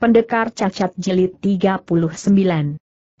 Pendekar Cacat jelit 39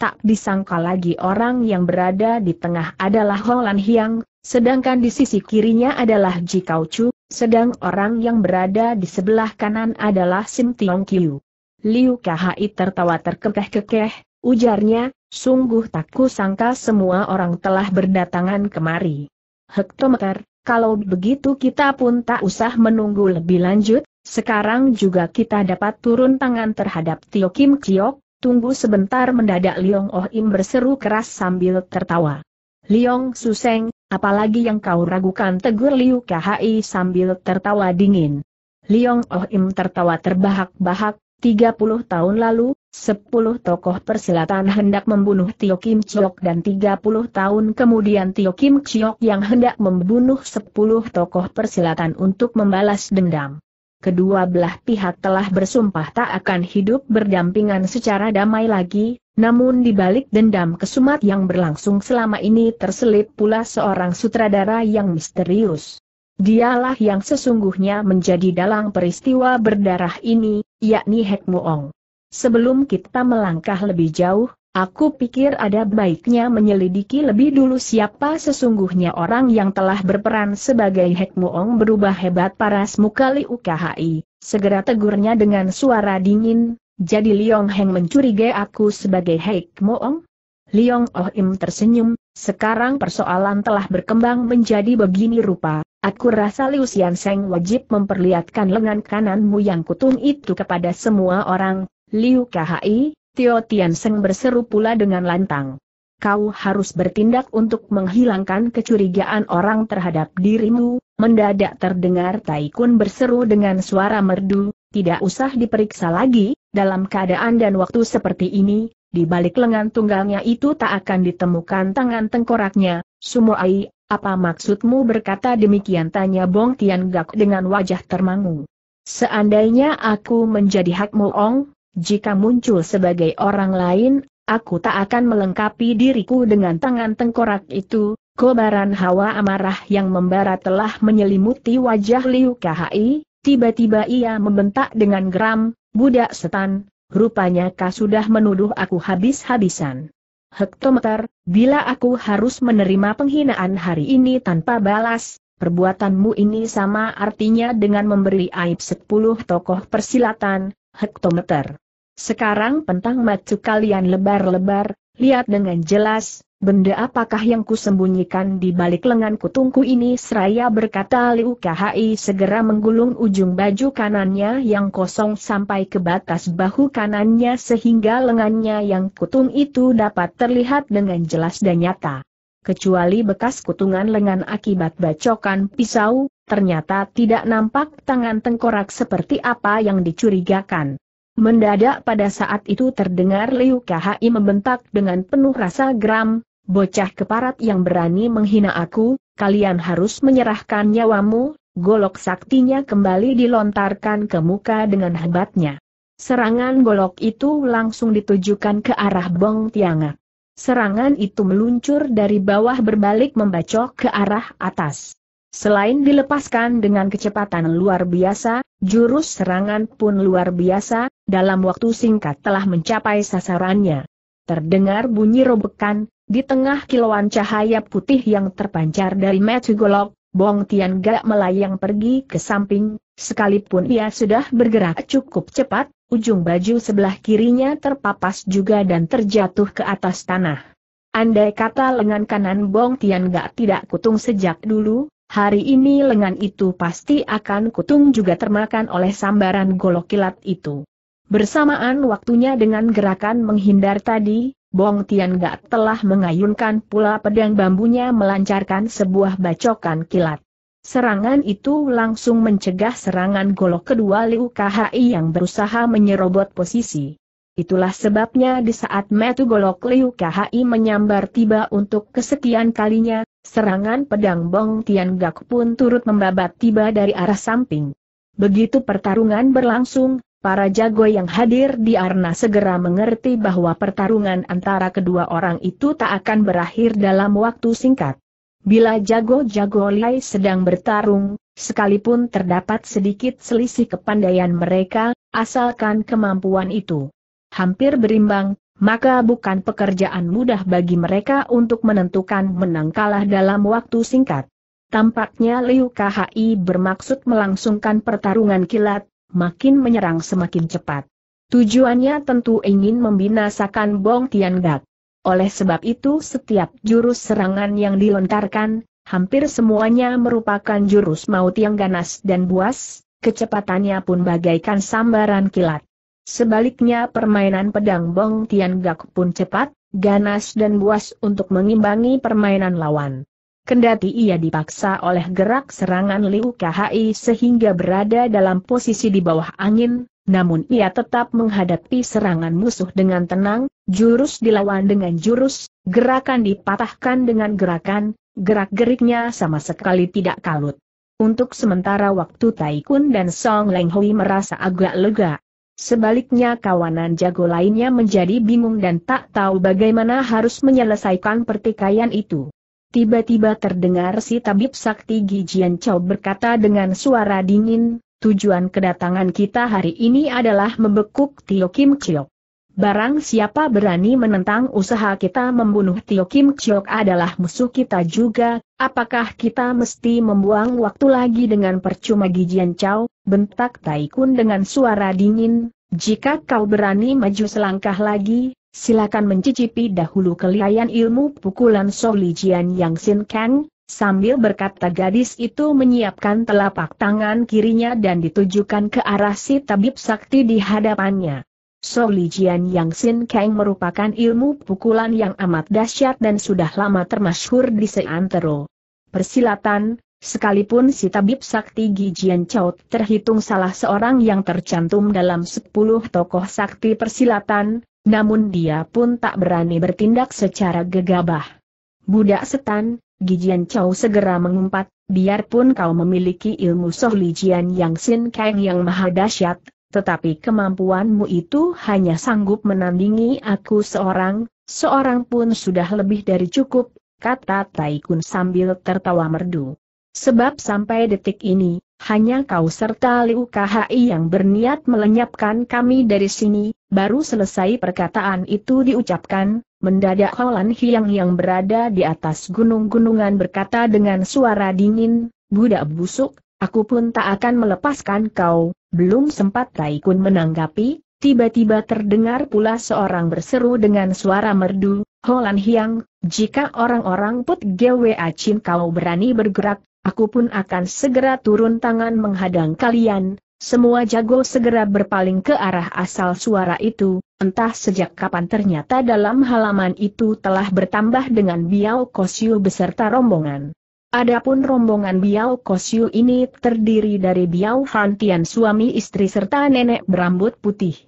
Tak disangka lagi orang yang berada di tengah adalah Holan Hiang, sedangkan di sisi kirinya adalah Ji Kau Chu, sedang orang yang berada di sebelah kanan adalah Sim Tiong Kiu. Liu Kahai tertawa terkekeh-kekeh, ujarnya, sungguh tak kusangka semua orang telah berdatangan kemari. Hektometer, kalau begitu kita pun tak usah menunggu lebih lanjut, sekarang juga kita dapat turun tangan terhadap Tio Kim Chiok, tunggu sebentar mendadak Liong Oh Im berseru keras sambil tertawa. Liong Suseng, apalagi yang kau ragukan tegur Liu KHI sambil tertawa dingin. Liong Oh Im tertawa terbahak-bahak, 30 tahun lalu, 10 tokoh persilatan hendak membunuh Tio Kim Chiok dan 30 tahun kemudian Tio Kim Chiok yang hendak membunuh 10 tokoh persilatan untuk membalas dendam kedua belah pihak telah bersumpah tak akan hidup berdampingan secara damai lagi, namun di balik dendam kesumat yang berlangsung selama ini terselip pula seorang sutradara yang misterius. Dialah yang sesungguhnya menjadi dalang peristiwa berdarah ini, yakni Hek Muong. Sebelum kita melangkah lebih jauh, Aku pikir ada baiknya menyelidiki lebih dulu siapa sesungguhnya orang yang telah berperan sebagai Hek Muong berubah hebat paras mukali Ukhai. Segera tegurnya dengan suara dingin, jadi Liong Heng mencurigai aku sebagai Hek Muong? Liong Oh tersenyum, sekarang persoalan telah berkembang menjadi begini rupa, aku rasa Liu Xian Seng wajib memperlihatkan lengan kananmu yang kutung itu kepada semua orang, Liu Kahai. Tio Tianseng berseru pula dengan lantang. Kau harus bertindak untuk menghilangkan kecurigaan orang terhadap dirimu, mendadak terdengar Taikun berseru dengan suara merdu, tidak usah diperiksa lagi, dalam keadaan dan waktu seperti ini, di balik lengan tunggalnya itu tak akan ditemukan tangan tengkoraknya, Sumoai, apa maksudmu berkata demikian tanya Bong Tian Gak dengan wajah termangu. Seandainya aku menjadi hakmu, Ong? Jika muncul sebagai orang lain, aku tak akan melengkapi diriku dengan tangan tengkorak itu, kobaran hawa amarah yang membara telah menyelimuti wajah Liu Kai, tiba-tiba ia membentak dengan geram, budak setan, rupanya kau sudah menuduh aku habis-habisan. Hektometer, bila aku harus menerima penghinaan hari ini tanpa balas, perbuatanmu ini sama artinya dengan memberi aib sepuluh tokoh persilatan, hektometer. Sekarang pentang macu kalian lebar-lebar, lihat dengan jelas, benda apakah yang kusembunyikan di balik lengan kutungku ini seraya berkata Liu KHI segera menggulung ujung baju kanannya yang kosong sampai ke batas bahu kanannya sehingga lengannya yang kutung itu dapat terlihat dengan jelas dan nyata kecuali bekas kutungan lengan akibat bacokan pisau, ternyata tidak nampak tangan tengkorak seperti apa yang dicurigakan. Mendadak pada saat itu terdengar Liu Kahai membentak dengan penuh rasa geram, bocah keparat yang berani menghina aku, kalian harus menyerahkan nyawamu, golok saktinya kembali dilontarkan ke muka dengan hebatnya. Serangan golok itu langsung ditujukan ke arah Bong Tianga. Serangan itu meluncur dari bawah berbalik membacok ke arah atas. Selain dilepaskan dengan kecepatan luar biasa, jurus serangan pun luar biasa, dalam waktu singkat telah mencapai sasarannya. Terdengar bunyi robekan, di tengah kilauan cahaya putih yang terpancar dari golok, Bong Tian gak melayang pergi ke samping, sekalipun ia sudah bergerak cukup cepat, ujung baju sebelah kirinya terpapas juga dan terjatuh ke atas tanah. Andai kata lengan kanan Bong Tian gak tidak kutung sejak dulu, Hari ini lengan itu pasti akan kutung juga termakan oleh sambaran golok kilat itu. Bersamaan waktunya dengan gerakan menghindar tadi, Bong Tian Gak telah mengayunkan pula pedang bambunya melancarkan sebuah bacokan kilat. Serangan itu langsung mencegah serangan golok kedua Liu KHI yang berusaha menyerobot posisi. Itulah sebabnya di saat metu golok Liu KHI menyambar tiba untuk kesekian kalinya, Serangan pedang Bong Tian Gak pun turut membabat tiba dari arah samping. Begitu pertarungan berlangsung, para jago yang hadir di arena segera mengerti bahwa pertarungan antara kedua orang itu tak akan berakhir dalam waktu singkat. Bila jago-jago Lai sedang bertarung, sekalipun terdapat sedikit selisih kepandaian mereka, asalkan kemampuan itu hampir berimbang, maka bukan pekerjaan mudah bagi mereka untuk menentukan menang kalah dalam waktu singkat. Tampaknya Liu KHI bermaksud melangsungkan pertarungan kilat, makin menyerang semakin cepat. Tujuannya tentu ingin membinasakan Bong Tian Gak. Oleh sebab itu setiap jurus serangan yang dilontarkan, hampir semuanya merupakan jurus maut yang ganas dan buas, kecepatannya pun bagaikan sambaran kilat. Sebaliknya permainan pedang Bong Tian Gak pun cepat, ganas dan buas untuk mengimbangi permainan lawan. Kendati ia dipaksa oleh gerak serangan Liu KHI sehingga berada dalam posisi di bawah angin, namun ia tetap menghadapi serangan musuh dengan tenang, jurus dilawan dengan jurus, gerakan dipatahkan dengan gerakan, gerak-geriknya sama sekali tidak kalut. Untuk sementara waktu Taikun dan Song Lenghui merasa agak lega, Sebaliknya kawanan jago lainnya menjadi bingung dan tak tahu bagaimana harus menyelesaikan pertikaian itu. Tiba-tiba terdengar si tabib sakti Gijian Chow berkata dengan suara dingin, tujuan kedatangan kita hari ini adalah membekuk Tio Kim Chiok. Barang siapa berani menentang usaha kita membunuh Tio Kim Chok adalah musuh kita juga, apakah kita mesti membuang waktu lagi dengan percuma Gijian Chow, bentak Taikun dengan suara dingin, jika kau berani maju selangkah lagi, silakan mencicipi dahulu kelihayan ilmu pukulan Solijian Yang Sin Kang, Sambil berkata gadis itu menyiapkan telapak tangan kirinya dan ditujukan ke arah si tabib sakti di hadapannya. Solijian Yang Sin Kang merupakan ilmu pukulan yang amat dahsyat dan sudah lama termasyhur di seantero. Persilatan, sekalipun si tabib sakti Gijian Chao terhitung salah seorang yang tercantum dalam 10 tokoh sakti persilatan, namun dia pun tak berani bertindak secara gegabah. Budak setan, Gijian Chao segera mengumpat, biarpun kau memiliki ilmu Soh Jian Yang Sin Kang yang maha dahsyat, tetapi kemampuanmu itu hanya sanggup menandingi aku seorang, seorang pun sudah lebih dari cukup, kata Taikun sambil tertawa merdu. Sebab sampai detik ini, hanya kau serta Liu KHI yang berniat melenyapkan kami dari sini, baru selesai perkataan itu diucapkan, mendadak Holan Hiang yang berada di atas gunung-gunungan berkata dengan suara dingin, budak busuk, aku pun tak akan melepaskan kau, belum sempat Taikun menanggapi, tiba-tiba terdengar pula seorang berseru dengan suara merdu, Holan Hiang, jika orang-orang put GWA Chin kau berani bergerak, aku pun akan segera turun tangan menghadang kalian. Semua jago segera berpaling ke arah asal suara itu, entah sejak kapan ternyata dalam halaman itu telah bertambah dengan Biao Kosyu beserta rombongan. Adapun rombongan Biao Kosyu ini terdiri dari Biao Han suami istri serta nenek berambut putih.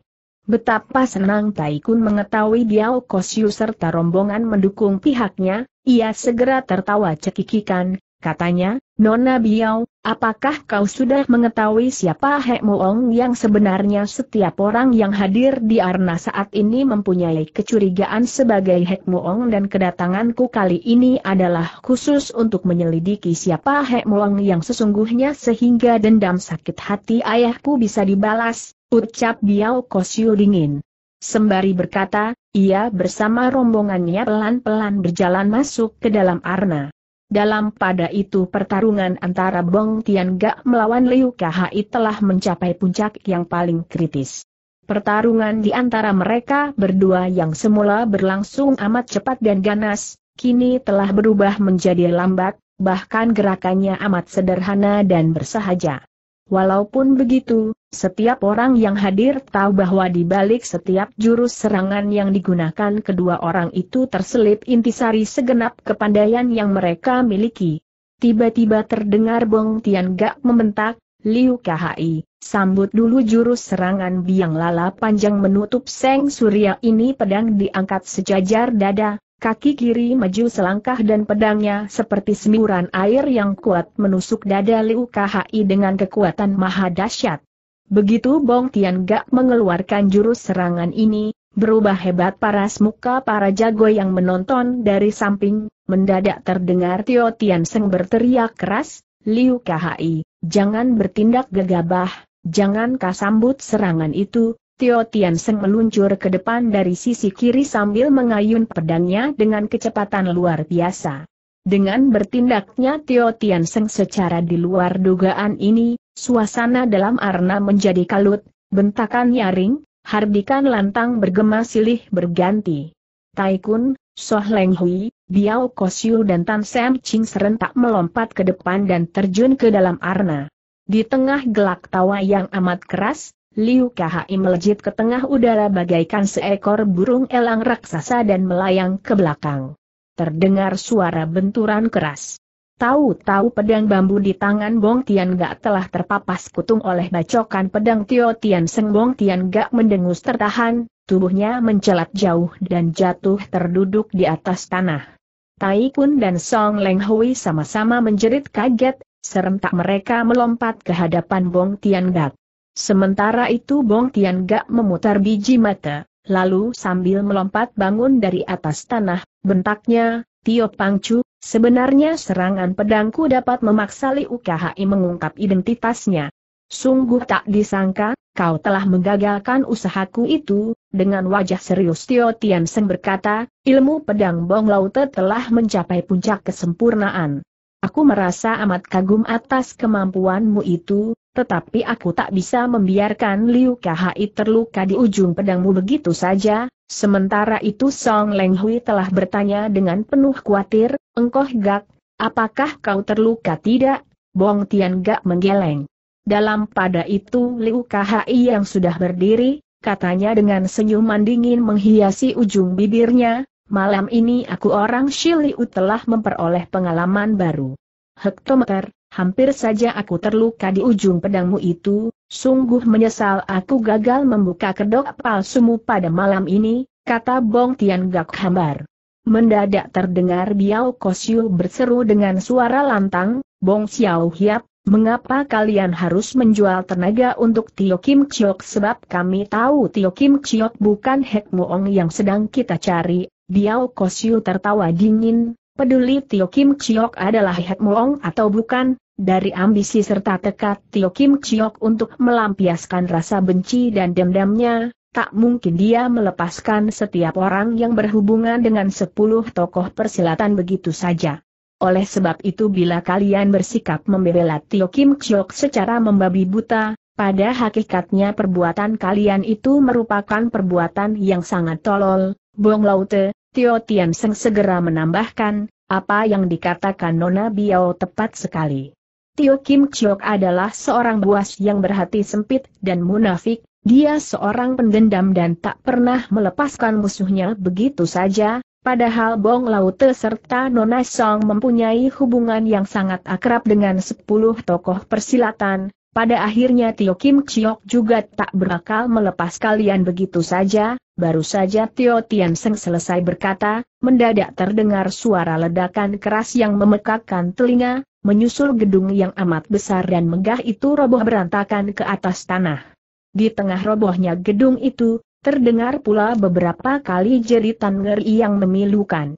Betapa senang Taikun mengetahui Biao Kosyu serta rombongan mendukung pihaknya, ia segera tertawa cekikikan, katanya, Nona Biao, Apakah kau sudah mengetahui siapa Hek Moong yang sebenarnya setiap orang yang hadir di Arna saat ini mempunyai kecurigaan sebagai Hek Moong dan kedatanganku kali ini adalah khusus untuk menyelidiki siapa Hek Moong yang sesungguhnya sehingga dendam sakit hati ayahku bisa dibalas, ucap Biao Kosyu dingin. Sembari berkata, ia bersama rombongannya pelan-pelan berjalan masuk ke dalam Arna. Dalam pada itu pertarungan antara Bong Tian Gak melawan Liu Kahai telah mencapai puncak yang paling kritis. Pertarungan di antara mereka berdua yang semula berlangsung amat cepat dan ganas, kini telah berubah menjadi lambat, bahkan gerakannya amat sederhana dan bersahaja. Walaupun begitu, setiap orang yang hadir tahu bahwa di balik setiap jurus serangan yang digunakan kedua orang itu terselip intisari segenap kepandaian yang mereka miliki. Tiba-tiba terdengar Bong Tian Gak membentak, Liu Khai, sambut dulu jurus serangan biang lala panjang menutup Seng Surya ini pedang diangkat sejajar dada, Kaki kiri maju selangkah dan pedangnya seperti semburan air yang kuat menusuk dada Liu Kahai dengan kekuatan maha dahsyat. Begitu Bong Tian Gak mengeluarkan jurus serangan ini, berubah hebat paras muka para jago yang menonton dari samping, mendadak terdengar Tio Tian Seng berteriak keras, Liu Kahai, jangan bertindak gegabah, jangan kasambut serangan itu, Tio Seng meluncur ke depan dari sisi kiri sambil mengayun pedangnya dengan kecepatan luar biasa. Dengan bertindaknya Tio Seng secara di luar dugaan ini, suasana dalam arna menjadi kalut, bentakan nyaring, hardikan lantang bergema silih berganti. Taikun, Soh Leng Hui, Biao Kosyu dan Tan Sam Ching serentak melompat ke depan dan terjun ke dalam arna. Di tengah gelak tawa yang amat keras, Liu Kai melejit ke tengah udara bagaikan seekor burung elang raksasa dan melayang ke belakang. Terdengar suara benturan keras. Tahu-tahu pedang bambu di tangan Bong Tian Gak telah terpapas kutung oleh bacokan pedang Tio Tian Seng Bong Tian Gak mendengus tertahan, tubuhnya mencelat jauh dan jatuh terduduk di atas tanah. Tai Kun dan Song Leng Hui sama-sama menjerit kaget, serentak mereka melompat ke hadapan Bong Tian Gak. Sementara itu Bong Tian Gak memutar biji mata, lalu sambil melompat bangun dari atas tanah, bentaknya, Tio Pangcu, sebenarnya serangan pedangku dapat memaksa Liu KHI mengungkap identitasnya. Sungguh tak disangka, kau telah menggagalkan usahaku itu, dengan wajah serius Tio Tian Seng berkata, ilmu pedang Bong Laute telah mencapai puncak kesempurnaan. Aku merasa amat kagum atas kemampuanmu itu, tetapi aku tak bisa membiarkan Liu Kahai terluka di ujung pedangmu begitu saja, sementara itu Song Leng Hui telah bertanya dengan penuh khawatir, engkoh gak, apakah kau terluka tidak? Bong Tian gak menggeleng. Dalam pada itu Liu Kahai yang sudah berdiri, katanya dengan senyuman dingin menghiasi ujung bibirnya, malam ini aku orang Shiliu telah memperoleh pengalaman baru. Hektometer, Hampir saja aku terluka di ujung pedangmu itu, sungguh menyesal aku gagal membuka kedok palsumu pada malam ini, kata Bong Tian Gak Hambar. Mendadak terdengar Biao Kosyu berseru dengan suara lantang, Bong Xiao Hiap, mengapa kalian harus menjual tenaga untuk Tio Kim Chiok sebab kami tahu Tio Kim Chiok bukan Hek Muong yang sedang kita cari, Biao Kosyu tertawa dingin, Peduli Tio Kim Chiok adalah Het Muong atau bukan, dari ambisi serta tekad Tio Kim Chiok untuk melampiaskan rasa benci dan dendamnya, tak mungkin dia melepaskan setiap orang yang berhubungan dengan sepuluh tokoh persilatan begitu saja. Oleh sebab itu bila kalian bersikap membela Tio Kim Chiok secara membabi buta, pada hakikatnya perbuatan kalian itu merupakan perbuatan yang sangat tolol, Bong Laute, Tio Tian Seng segera menambahkan, apa yang dikatakan Nona Biao tepat sekali. Tio Kim Chiok adalah seorang buas yang berhati sempit dan munafik, dia seorang pendendam dan tak pernah melepaskan musuhnya begitu saja, padahal Bong Laute serta Nona Song mempunyai hubungan yang sangat akrab dengan sepuluh tokoh persilatan, pada akhirnya Tio Kim Chiok juga tak berakal melepas kalian begitu saja, baru saja Tio Tian Seng selesai berkata, mendadak terdengar suara ledakan keras yang memekakkan telinga, menyusul gedung yang amat besar dan megah itu roboh berantakan ke atas tanah. Di tengah robohnya gedung itu, terdengar pula beberapa kali jeritan ngeri yang memilukan.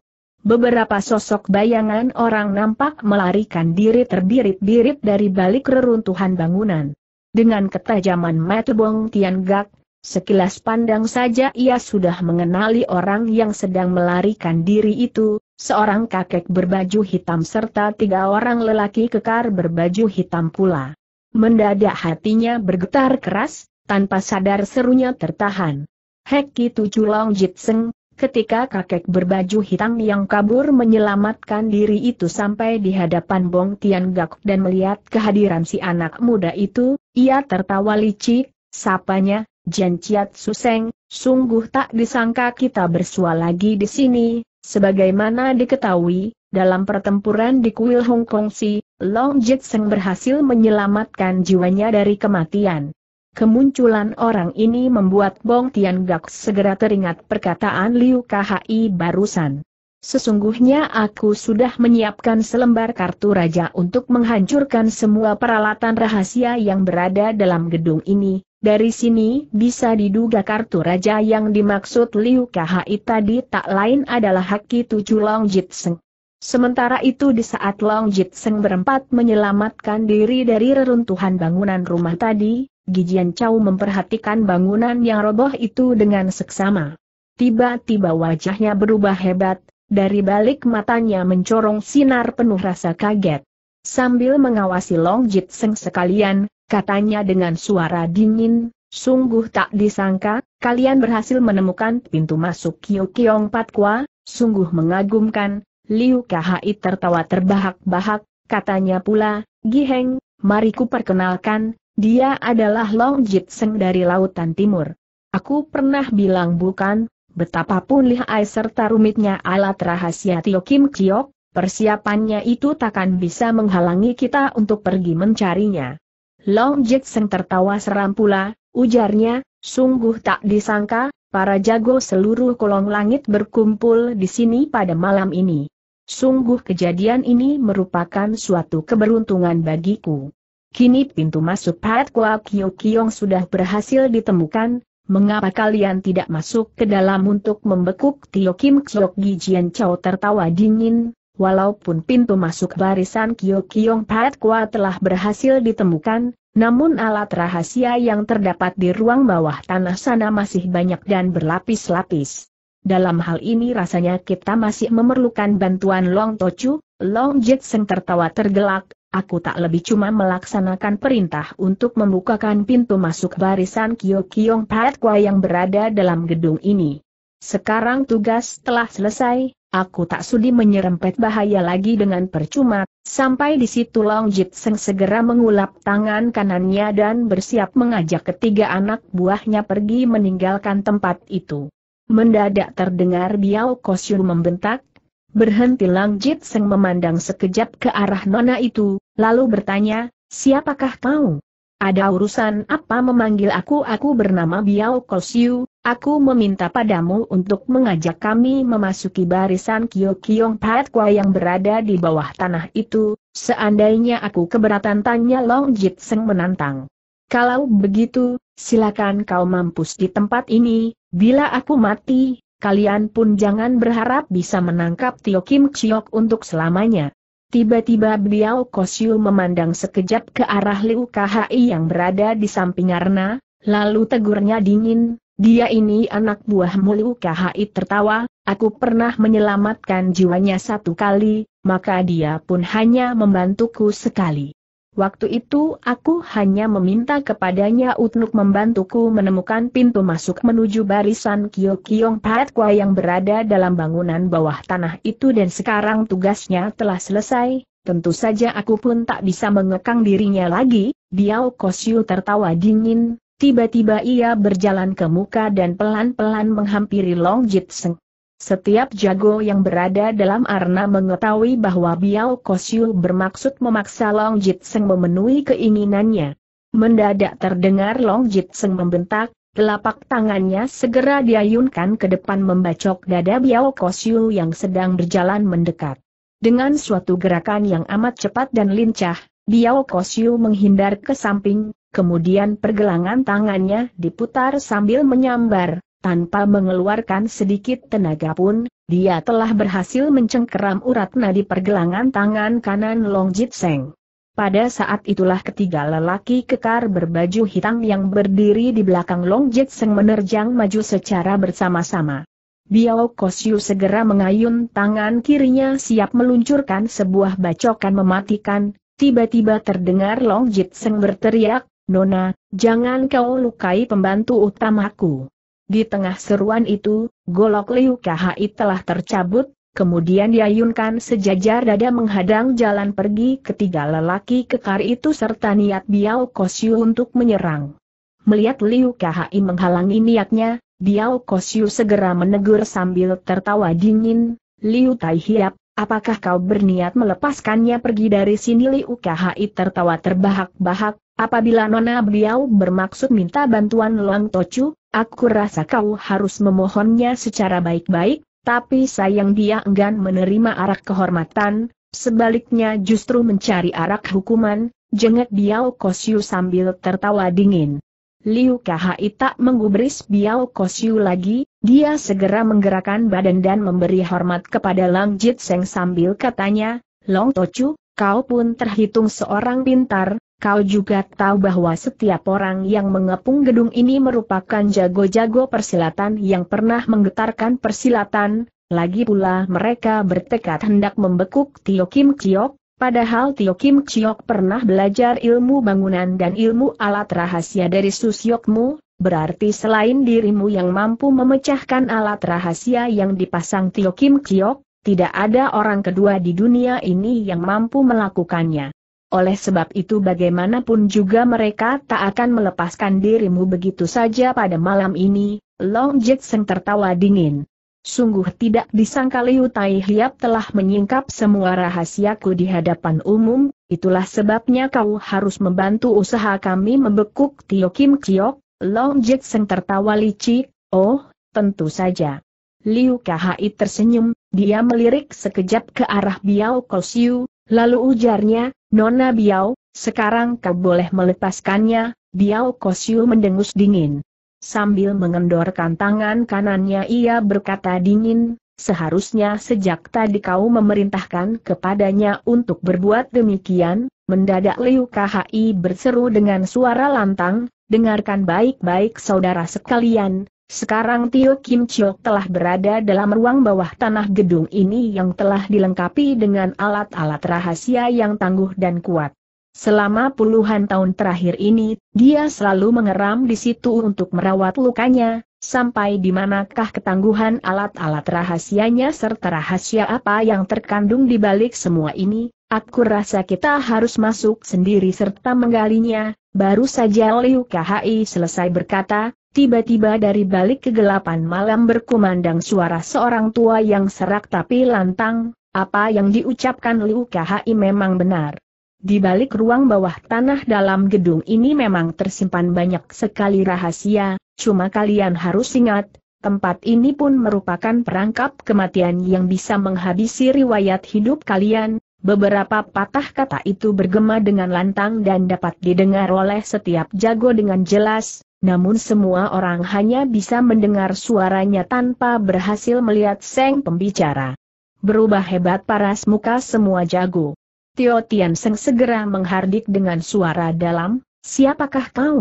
Beberapa sosok bayangan orang nampak melarikan diri terbirit-birit dari balik reruntuhan bangunan. Dengan ketajaman mata Bong gak, sekilas pandang saja ia sudah mengenali orang yang sedang melarikan diri itu, seorang kakek berbaju hitam serta tiga orang lelaki kekar berbaju hitam pula. Mendadak hatinya bergetar keras, tanpa sadar serunya tertahan. Heki Tucu Long Jitseng, Ketika kakek berbaju hitam yang kabur menyelamatkan diri itu sampai di hadapan Bong Tian Gak dan melihat kehadiran si anak muda itu, ia tertawa licik, sapanya, Jan Chiat Suseng, sungguh tak disangka kita bersua lagi di sini, sebagaimana diketahui, dalam pertempuran di kuil Hong Kong si, Long Jitseng berhasil menyelamatkan jiwanya dari kematian. Kemunculan orang ini membuat Bong Tian Gak segera teringat perkataan Liu KHI barusan. Sesungguhnya aku sudah menyiapkan selembar kartu raja untuk menghancurkan semua peralatan rahasia yang berada dalam gedung ini. Dari sini bisa diduga kartu raja yang dimaksud Liu KHI tadi tak lain adalah Haki Tujuh Long Jitseng. Sementara itu di saat Long Jitseng berempat menyelamatkan diri dari reruntuhan bangunan rumah tadi, Gijian Chow memperhatikan bangunan yang roboh itu dengan seksama. Tiba-tiba wajahnya berubah hebat, dari balik matanya mencorong sinar penuh rasa kaget. Sambil mengawasi Long Jit Seng sekalian, katanya dengan suara dingin, sungguh tak disangka, kalian berhasil menemukan pintu masuk Kyo Kiong Kwa. sungguh mengagumkan, Liu Kahai tertawa terbahak-bahak, katanya pula, Giheng, mari ku perkenalkan, dia adalah Long Jitseng dari Lautan Timur. Aku pernah bilang bukan, betapapun lihai serta rumitnya alat rahasia Tio Kim Chiok, persiapannya itu takkan bisa menghalangi kita untuk pergi mencarinya. Long Jitseng tertawa seram pula, ujarnya, sungguh tak disangka, para jago seluruh kolong langit berkumpul di sini pada malam ini. Sungguh kejadian ini merupakan suatu keberuntungan bagiku. Kini pintu masuk Pat Kwa Kyo Kiong sudah berhasil ditemukan, mengapa kalian tidak masuk ke dalam untuk membekuk Tio Kim Chok Gijian Chow tertawa dingin, walaupun pintu masuk barisan Kyo Kiong Pat Kwa telah berhasil ditemukan, namun alat rahasia yang terdapat di ruang bawah tanah sana masih banyak dan berlapis-lapis. Dalam hal ini rasanya kita masih memerlukan bantuan Long Tochu, Long Jackson tertawa tergelak, aku tak lebih cuma melaksanakan perintah untuk membukakan pintu masuk barisan Kyo Kyong Patwa yang berada dalam gedung ini. Sekarang tugas telah selesai, aku tak sudi menyerempet bahaya lagi dengan percuma, sampai di situ Long Jit Seng segera mengulap tangan kanannya dan bersiap mengajak ketiga anak buahnya pergi meninggalkan tempat itu. Mendadak terdengar Biao Kosyu membentak, Berhenti Lang Jit Seng memandang sekejap ke arah nona itu, lalu bertanya, siapakah kau? Ada urusan apa memanggil aku? Aku bernama Biao Kosyu, aku meminta padamu untuk mengajak kami memasuki barisan Kyokyong Patkwa yang berada di bawah tanah itu, seandainya aku keberatan tanya Long Jit Jitseng menantang. Kalau begitu, silakan kau mampus di tempat ini, bila aku mati, kalian pun jangan berharap bisa menangkap Tio Kim Chiok untuk selamanya. Tiba-tiba beliau Kosyu memandang sekejap ke arah Liu Kahai yang berada di samping Arna, lalu tegurnya dingin, dia ini anak buah Liu Kahai tertawa, aku pernah menyelamatkan jiwanya satu kali, maka dia pun hanya membantuku sekali. Waktu itu aku hanya meminta kepadanya untuk membantuku menemukan pintu masuk menuju barisan Kyokyong Patkwa yang berada dalam bangunan bawah tanah itu dan sekarang tugasnya telah selesai, tentu saja aku pun tak bisa mengekang dirinya lagi, Biao Kosyu tertawa dingin, tiba-tiba ia berjalan ke muka dan pelan-pelan menghampiri Long Jitseng. Setiap jago yang berada dalam arna mengetahui bahwa Biao Kosyu bermaksud memaksa Long Jitseng memenuhi keinginannya. Mendadak terdengar Long Jitseng membentak, telapak tangannya segera diayunkan ke depan membacok dada Biao Kosyu yang sedang berjalan mendekat. Dengan suatu gerakan yang amat cepat dan lincah, Biao Kosyu menghindar ke samping, kemudian pergelangan tangannya diputar sambil menyambar, tanpa mengeluarkan sedikit tenaga pun, dia telah berhasil mencengkeram urat nadi pergelangan tangan kanan Long Jit Seng. Pada saat itulah ketiga lelaki kekar berbaju hitam yang berdiri di belakang Long Jit Seng menerjang maju secara bersama-sama. Biao Kosyu segera mengayun tangan kirinya siap meluncurkan sebuah bacokan mematikan, tiba-tiba terdengar Long Jit Seng berteriak, Nona, jangan kau lukai pembantu utamaku. Di tengah seruan itu, golok Liu Kai telah tercabut, kemudian diayunkan sejajar dada menghadang jalan pergi ketiga lelaki kekar itu serta niat Biao Kosyu untuk menyerang. Melihat Liu Kai menghalangi niatnya, Biao Kosyu segera menegur sambil tertawa dingin, Liu Tai Hiap, apakah kau berniat melepaskannya pergi dari sini Liu Kai tertawa terbahak-bahak, Apabila Nona beliau bermaksud minta bantuan Long Tocu, aku rasa kau harus memohonnya secara baik-baik, tapi sayang dia enggan menerima arak kehormatan, sebaliknya justru mencari arak hukuman, Jenget Biao Kosyu sambil tertawa dingin. Liu Kahai tak menggubris Biao Kosyu lagi, dia segera menggerakkan badan dan memberi hormat kepada Lang Jitseng sambil katanya, Long Tocu, kau pun terhitung seorang pintar, Kau juga tahu bahwa setiap orang yang mengepung gedung ini merupakan jago-jago persilatan yang pernah menggetarkan persilatan, lagi pula mereka bertekad hendak membekuk Tio Kim Chiok, padahal Tio Kim Chiok pernah belajar ilmu bangunan dan ilmu alat rahasia dari Susyokmu, berarti selain dirimu yang mampu memecahkan alat rahasia yang dipasang Tio Kim Chiok, tidak ada orang kedua di dunia ini yang mampu melakukannya. Oleh sebab itu bagaimanapun juga mereka tak akan melepaskan dirimu begitu saja pada malam ini, Long Jackson tertawa dingin. Sungguh tidak disangka Liu Tai Hiap telah menyingkap semua rahasiaku di hadapan umum, itulah sebabnya kau harus membantu usaha kami membekuk Tio Kim Kiok, Long Jackson tertawa licik, oh, tentu saja. Liu Kahai tersenyum, dia melirik sekejap ke arah Biao Kosiu, Lalu ujarnya, Nona Biao, sekarang kau boleh melepaskannya, Biao Kosyu mendengus dingin. Sambil mengendorkan tangan kanannya ia berkata dingin, seharusnya sejak tadi kau memerintahkan kepadanya untuk berbuat demikian, mendadak Liu Kai berseru dengan suara lantang, dengarkan baik-baik saudara sekalian, sekarang Tio Kim Chiu telah berada dalam ruang bawah tanah gedung ini yang telah dilengkapi dengan alat-alat rahasia yang tangguh dan kuat. Selama puluhan tahun terakhir ini, dia selalu mengeram di situ untuk merawat lukanya, sampai di manakah ketangguhan alat-alat rahasianya serta rahasia apa yang terkandung di balik semua ini, aku rasa kita harus masuk sendiri serta menggalinya, baru saja Liu Kahai selesai berkata, Tiba-tiba dari balik kegelapan malam berkumandang suara seorang tua yang serak tapi lantang, apa yang diucapkan Liu KHI memang benar. Di balik ruang bawah tanah dalam gedung ini memang tersimpan banyak sekali rahasia, cuma kalian harus ingat, tempat ini pun merupakan perangkap kematian yang bisa menghabisi riwayat hidup kalian, Beberapa patah kata itu bergema dengan lantang dan dapat didengar oleh setiap jago dengan jelas, namun semua orang hanya bisa mendengar suaranya tanpa berhasil melihat Seng pembicara. Berubah hebat paras muka semua jago. Tio Tian Seng segera menghardik dengan suara dalam, siapakah kau?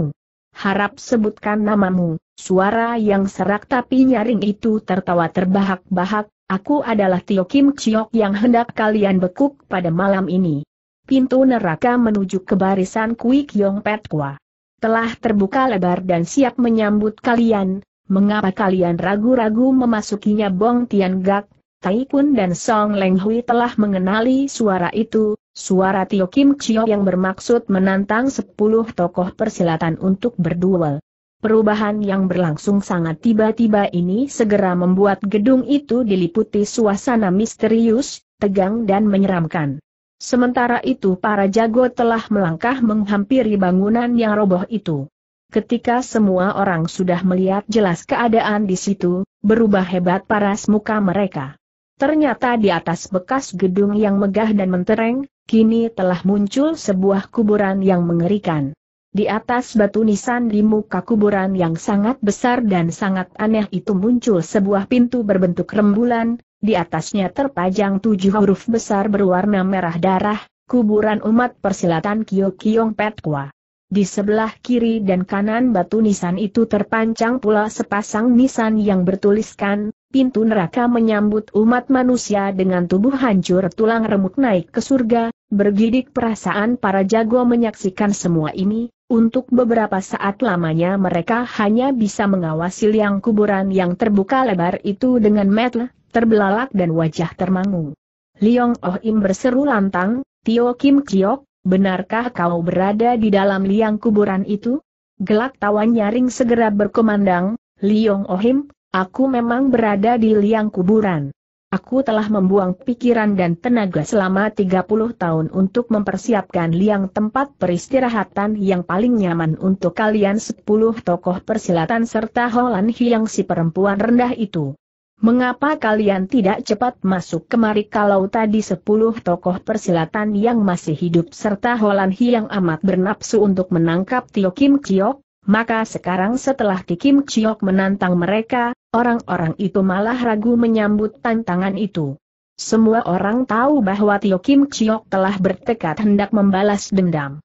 Harap sebutkan namamu, suara yang serak tapi nyaring itu tertawa terbahak-bahak, aku adalah Tio Kim Chiok yang hendak kalian bekuk pada malam ini. Pintu neraka menuju ke barisan Kui Kiong Kwa telah terbuka lebar dan siap menyambut kalian, mengapa kalian ragu-ragu memasukinya Bong Tian Gak, Tai Kun dan Song Leng Hui telah mengenali suara itu, suara Tio Kim Chio yang bermaksud menantang sepuluh tokoh persilatan untuk berduel. Perubahan yang berlangsung sangat tiba-tiba ini segera membuat gedung itu diliputi suasana misterius, tegang dan menyeramkan. Sementara itu para jago telah melangkah menghampiri bangunan yang roboh itu. Ketika semua orang sudah melihat jelas keadaan di situ, berubah hebat paras muka mereka. Ternyata di atas bekas gedung yang megah dan mentereng, kini telah muncul sebuah kuburan yang mengerikan. Di atas batu nisan di muka kuburan yang sangat besar dan sangat aneh itu muncul sebuah pintu berbentuk rembulan, di atasnya terpajang tujuh huruf besar berwarna merah darah, kuburan umat persilatan Kyokyong Petkwa. Di sebelah kiri dan kanan batu nisan itu terpancang pula sepasang nisan yang bertuliskan, pintu neraka menyambut umat manusia dengan tubuh hancur tulang remuk naik ke surga, bergidik perasaan para jago menyaksikan semua ini, untuk beberapa saat lamanya mereka hanya bisa mengawasi liang kuburan yang terbuka lebar itu dengan metel terbelalak dan wajah termangu. Liong Oh Im berseru lantang, Tio Kim Kiok, benarkah kau berada di dalam liang kuburan itu? Gelak tawa nyaring segera berkumandang, Liong Oh Im, aku memang berada di liang kuburan. Aku telah membuang pikiran dan tenaga selama 30 tahun untuk mempersiapkan liang tempat peristirahatan yang paling nyaman untuk kalian 10 tokoh persilatan serta Holan Hiang si perempuan rendah itu. Mengapa kalian tidak cepat masuk kemari kalau tadi sepuluh tokoh persilatan yang masih hidup serta Holanhi yang amat bernapsu untuk menangkap Tio Kim Chiok? Maka sekarang setelah Tio Kim Chiok menantang mereka, orang-orang itu malah ragu menyambut tantangan itu. Semua orang tahu bahwa Tio Kim Chiok telah bertekad hendak membalas dendam.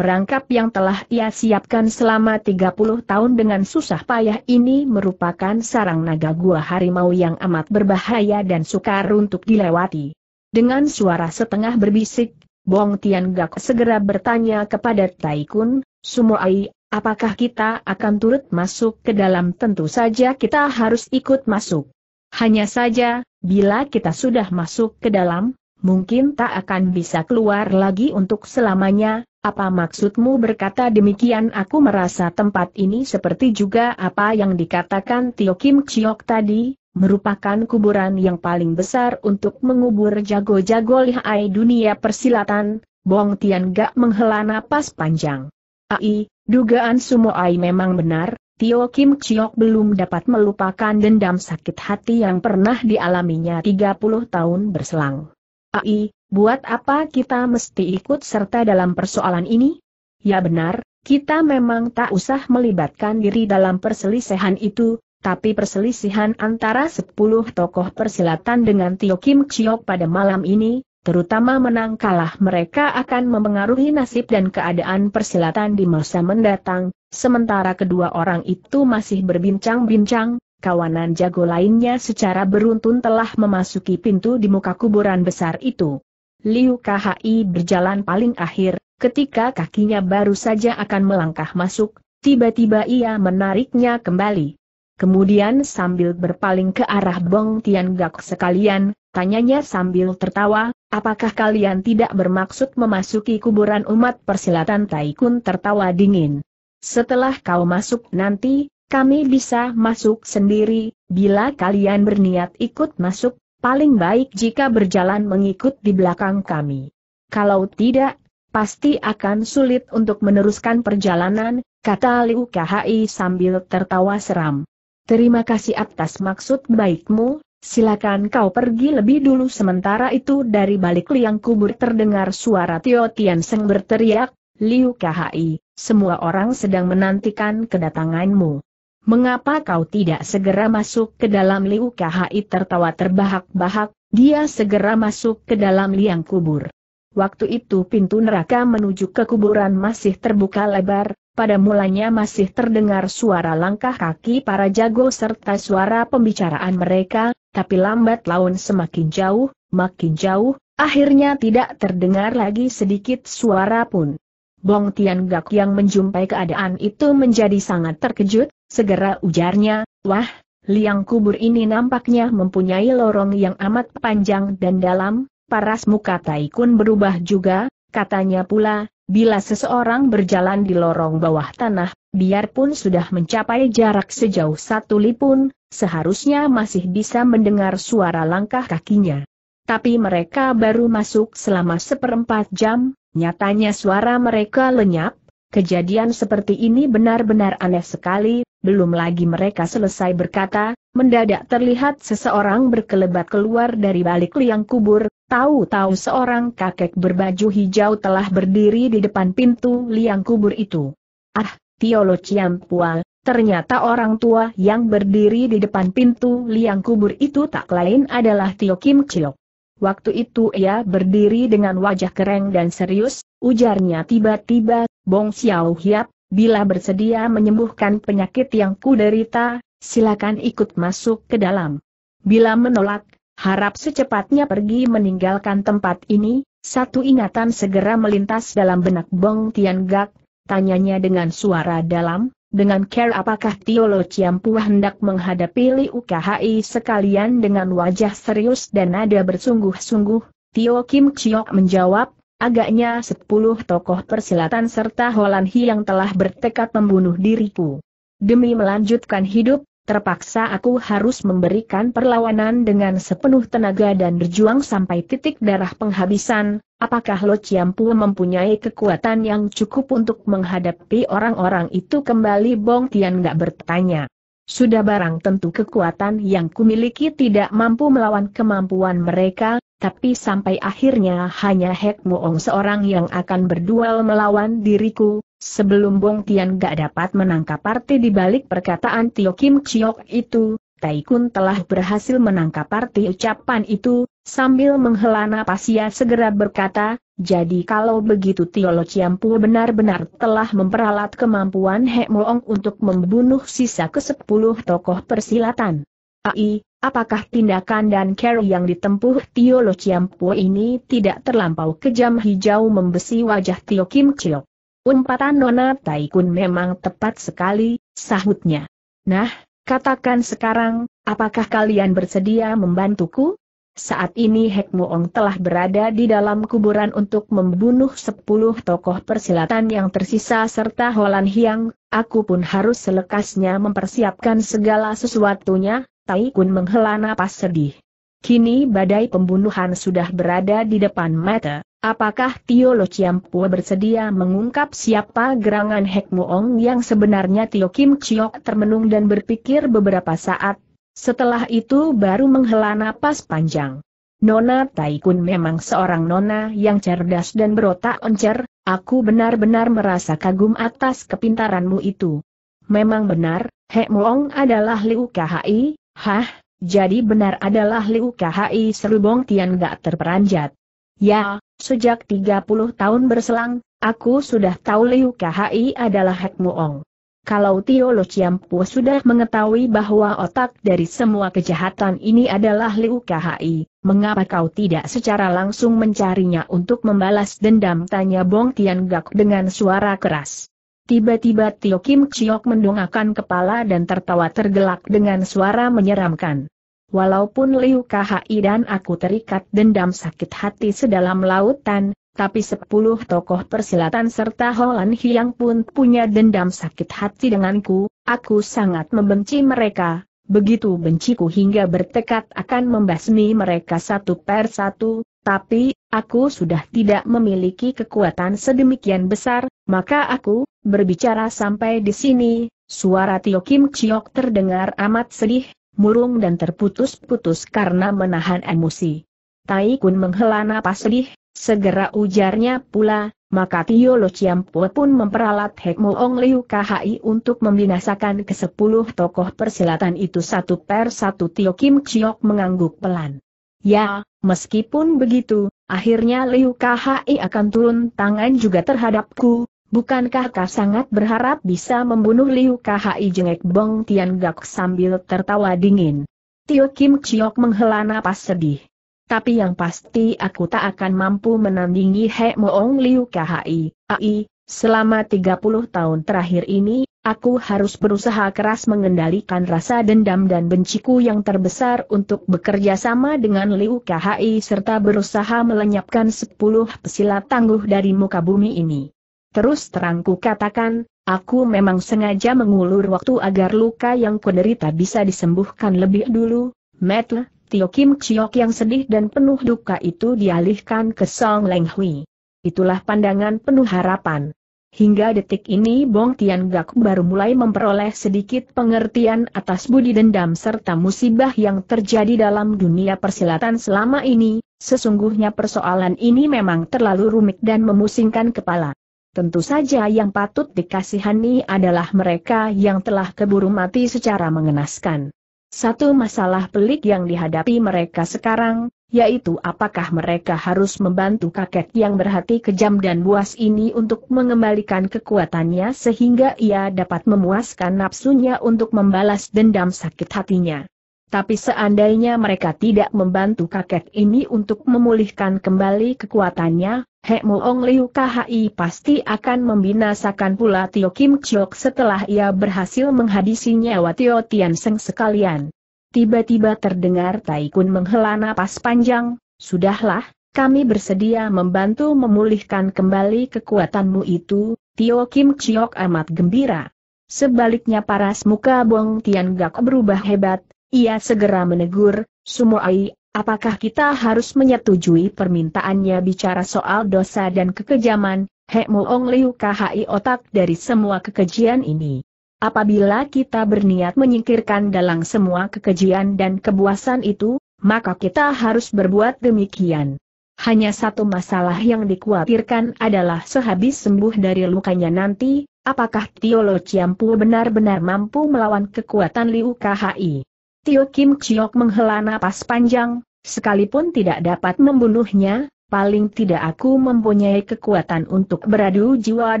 Perangkap yang telah ia siapkan selama 30 tahun dengan susah payah ini merupakan sarang naga gua harimau yang amat berbahaya dan sukar untuk dilewati. Dengan suara setengah berbisik, Bong Tian Gak segera bertanya kepada Taikun, Sumoai, apakah kita akan turut masuk ke dalam? Tentu saja kita harus ikut masuk. Hanya saja, bila kita sudah masuk ke dalam, mungkin tak akan bisa keluar lagi untuk selamanya, apa maksudmu berkata demikian aku merasa tempat ini seperti juga apa yang dikatakan Tio Kim Chiok tadi, merupakan kuburan yang paling besar untuk mengubur jago-jago lihai dunia persilatan, Bong Tian Gak menghela napas panjang. Ai, dugaan Sumo Ai memang benar, Tio Kim Chiok belum dapat melupakan dendam sakit hati yang pernah dialaminya 30 tahun berselang. Ai, buat apa kita mesti ikut serta dalam persoalan ini? Ya benar, kita memang tak usah melibatkan diri dalam perselisihan itu, tapi perselisihan antara sepuluh tokoh persilatan dengan Tio Kim Chiok pada malam ini, terutama menang kalah mereka akan memengaruhi nasib dan keadaan persilatan di masa mendatang, sementara kedua orang itu masih berbincang-bincang, kawanan jago lainnya secara beruntun telah memasuki pintu di muka kuburan besar itu. Liu KHI berjalan paling akhir, ketika kakinya baru saja akan melangkah masuk, tiba-tiba ia menariknya kembali. Kemudian sambil berpaling ke arah Bong Tian Gak sekalian, tanyanya sambil tertawa, apakah kalian tidak bermaksud memasuki kuburan umat persilatan Taikun tertawa dingin? Setelah kau masuk nanti, kami bisa masuk sendiri, bila kalian berniat ikut masuk, paling baik jika berjalan mengikut di belakang kami. Kalau tidak, pasti akan sulit untuk meneruskan perjalanan, kata Liu Kahai sambil tertawa seram. Terima kasih atas maksud baikmu, silakan kau pergi lebih dulu sementara itu dari balik liang kubur terdengar suara Tio Seng berteriak, Liu Kahai, semua orang sedang menantikan kedatanganmu. Mengapa kau tidak segera masuk ke dalam Liu Kai tertawa terbahak-bahak, dia segera masuk ke dalam liang kubur. Waktu itu pintu neraka menuju ke kuburan masih terbuka lebar, pada mulanya masih terdengar suara langkah kaki para jago serta suara pembicaraan mereka, tapi lambat laun semakin jauh, makin jauh, akhirnya tidak terdengar lagi sedikit suara pun. Bong Tian Gak yang menjumpai keadaan itu menjadi sangat terkejut, Segera ujarnya, wah, liang kubur ini nampaknya mempunyai lorong yang amat panjang dan dalam, paras muka Taikun berubah juga, katanya pula, bila seseorang berjalan di lorong bawah tanah, biarpun sudah mencapai jarak sejauh satu lipun, seharusnya masih bisa mendengar suara langkah kakinya. Tapi mereka baru masuk selama seperempat jam, nyatanya suara mereka lenyap, Kejadian seperti ini benar-benar aneh sekali, belum lagi mereka selesai berkata, mendadak terlihat seseorang berkelebat keluar dari balik liang kubur, tahu-tahu seorang kakek berbaju hijau telah berdiri di depan pintu liang kubur itu. Ah, Tiolo Pual, ternyata orang tua yang berdiri di depan pintu liang kubur itu tak lain adalah Tio Kim Chiok. Waktu itu ia berdiri dengan wajah kering dan serius, Ujarnya tiba-tiba, Bong Xiao Hiap, bila bersedia menyembuhkan penyakit yang kuderita, silakan ikut masuk ke dalam. Bila menolak, harap secepatnya pergi meninggalkan tempat ini, satu ingatan segera melintas dalam benak Bong Tian Gak, tanyanya dengan suara dalam, dengan care apakah Tio Chiam Ciampu hendak menghadapi Li KHI sekalian dengan wajah serius dan nada bersungguh-sungguh, Tio Kim Chiok menjawab, Agaknya sepuluh tokoh persilatan serta Hi yang telah bertekad membunuh diriku. Demi melanjutkan hidup, terpaksa aku harus memberikan perlawanan dengan sepenuh tenaga dan berjuang sampai titik darah penghabisan, apakah Lo Chiampu mempunyai kekuatan yang cukup untuk menghadapi orang-orang itu kembali Bong Tian gak bertanya. Sudah barang tentu kekuatan yang kumiliki tidak mampu melawan kemampuan mereka, tapi sampai akhirnya hanya Hek Muong seorang yang akan berduel melawan diriku, sebelum Bong Tian gak dapat menangkap arti di balik perkataan Tio Kim Chiok itu, Tai Kun telah berhasil menangkap arti ucapan itu, sambil menghela napas ia segera berkata, jadi kalau begitu Tio Lo Chiampu benar-benar telah memperalat kemampuan Hek Moong untuk membunuh sisa ke-10 tokoh persilatan. Ai, Apakah tindakan dan cara yang ditempuh Tio Lo Chiampu ini tidak terlampau kejam hijau membesi wajah Tio Kim Chiok? Umpatan Nona Taikun memang tepat sekali, sahutnya. Nah, katakan sekarang, apakah kalian bersedia membantuku? Saat ini Hek Muong telah berada di dalam kuburan untuk membunuh sepuluh tokoh persilatan yang tersisa serta Holan Hiang, aku pun harus selekasnya mempersiapkan segala sesuatunya, Tai Kun menghela napas sedih. Kini badai pembunuhan sudah berada di depan mata. Apakah Tio Lo Chiampua bersedia mengungkap siapa gerangan Hek Muong yang sebenarnya Tio Kim Chiok termenung dan berpikir beberapa saat, setelah itu baru menghela napas panjang. Nona Tai Kun memang seorang nona yang cerdas dan berotak encer, aku benar-benar merasa kagum atas kepintaranmu itu. Memang benar, Hek Muong adalah Liu Kahai Hah, jadi benar adalah Liu Khi Serubong Tian gak terperanjat. Ya, sejak 30 tahun berselang, aku sudah tahu Liu Khi adalah Hek Muong. Kalau Tio Lo Chiampu sudah mengetahui bahwa otak dari semua kejahatan ini adalah Liu Khi, mengapa kau tidak secara langsung mencarinya untuk membalas dendam? Tanya Bong Tian Gak dengan suara keras. Tiba-tiba Tio Kim Chiok mendongakkan kepala dan tertawa tergelak dengan suara menyeramkan. Walaupun Liu Kahai dan aku terikat dendam sakit hati sedalam lautan, tapi sepuluh tokoh persilatan serta Holan Hiang pun punya dendam sakit hati denganku, aku sangat membenci mereka, begitu benciku hingga bertekad akan membasmi mereka satu per satu, tapi, aku sudah tidak memiliki kekuatan sedemikian besar, maka aku, berbicara sampai di sini, suara Tio Kim Chiok terdengar amat sedih, murung dan terputus-putus karena menahan emosi. Tai Kun menghela napas sedih, segera ujarnya pula, maka Tio Lo Chiam Chiampo pun memperalat Hek Moong Liu KHI untuk membinasakan ke sepuluh tokoh persilatan itu satu per satu Tio Kim Chiok mengangguk pelan. Ya, meskipun begitu, akhirnya Liu KHI akan turun tangan juga terhadapku, Bukankah kau sangat berharap bisa membunuh Liu Kahai jengek Bong Tian Gak sambil tertawa dingin? Tio Kim Chiok menghela napas sedih. Tapi yang pasti aku tak akan mampu menandingi He Moong Liu Kahai, AI, selama 30 tahun terakhir ini, aku harus berusaha keras mengendalikan rasa dendam dan benciku yang terbesar untuk bekerja sama dengan Liu Kahai serta berusaha melenyapkan 10 pesilat tangguh dari muka bumi ini. Terus terangku katakan, aku memang sengaja mengulur waktu agar luka yang kuderita bisa disembuhkan lebih dulu. Metle, Tio Kim Chiok yang sedih dan penuh duka itu dialihkan ke Song Leng Hui. Itulah pandangan penuh harapan. Hingga detik ini Bong Tian Gak baru mulai memperoleh sedikit pengertian atas budi dendam serta musibah yang terjadi dalam dunia persilatan selama ini, sesungguhnya persoalan ini memang terlalu rumit dan memusingkan kepala. Tentu saja yang patut dikasihani adalah mereka yang telah keburu mati secara mengenaskan. Satu masalah pelik yang dihadapi mereka sekarang, yaitu apakah mereka harus membantu kakek yang berhati kejam dan buas ini untuk mengembalikan kekuatannya sehingga ia dapat memuaskan nafsunya untuk membalas dendam sakit hatinya. Tapi seandainya mereka tidak membantu kakek ini untuk memulihkan kembali kekuatannya, Hekmo Ong Liu KHI pasti akan membinasakan pula Tio Kim Chok setelah ia berhasil menghabisi nyawa Tio Tian Seng sekalian. Tiba-tiba terdengar Tai menghela napas panjang, Sudahlah, kami bersedia membantu memulihkan kembali kekuatanmu itu, Tio Kim Chok amat gembira. Sebaliknya paras muka Bong Tian Gak berubah hebat, ia segera menegur, Sumoai, apakah kita harus menyetujui permintaannya bicara soal dosa dan kekejaman, Hek Moong Liu KHI otak dari semua kekejian ini. Apabila kita berniat menyingkirkan dalang semua kekejian dan kebuasan itu, maka kita harus berbuat demikian. Hanya satu masalah yang dikhawatirkan adalah sehabis sembuh dari lukanya nanti, apakah Lo Chiampu benar-benar mampu melawan kekuatan Liu KHI. Tio Kim Chiok menghela napas panjang, sekalipun tidak dapat membunuhnya, paling tidak aku mempunyai kekuatan untuk beradu jiwa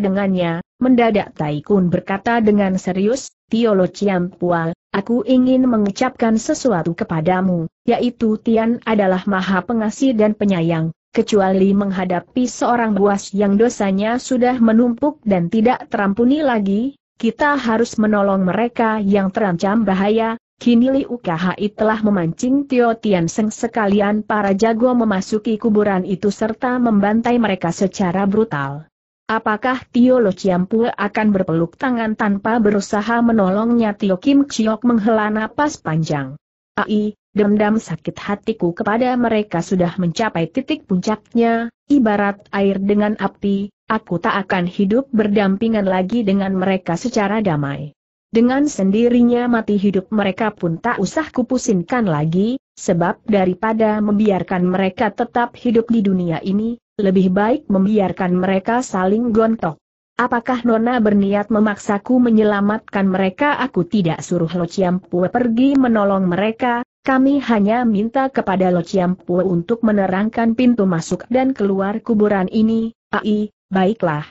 dengannya, mendadak Taikun berkata dengan serius, Tio Lo Chiam Pual, aku ingin mengucapkan sesuatu kepadamu, yaitu Tian adalah maha pengasih dan penyayang, kecuali menghadapi seorang buas yang dosanya sudah menumpuk dan tidak terampuni lagi, kita harus menolong mereka yang terancam bahaya, Kini Liu telah memancing Tio Tian Seng sekalian para jago memasuki kuburan itu serta membantai mereka secara brutal. Apakah Tio Lo Chiampu akan berpeluk tangan tanpa berusaha menolongnya Tio Kim Chiok menghela napas panjang. Ai, dendam sakit hatiku kepada mereka sudah mencapai titik puncaknya, ibarat air dengan api, aku tak akan hidup berdampingan lagi dengan mereka secara damai. Dengan sendirinya mati hidup mereka pun tak usah kupusinkan lagi, sebab daripada membiarkan mereka tetap hidup di dunia ini, lebih baik membiarkan mereka saling gontok. Apakah Nona berniat memaksaku menyelamatkan mereka? Aku tidak suruh Lo Ciampue pergi menolong mereka, kami hanya minta kepada Lo Ciampue untuk menerangkan pintu masuk dan keluar kuburan ini, ai, baiklah.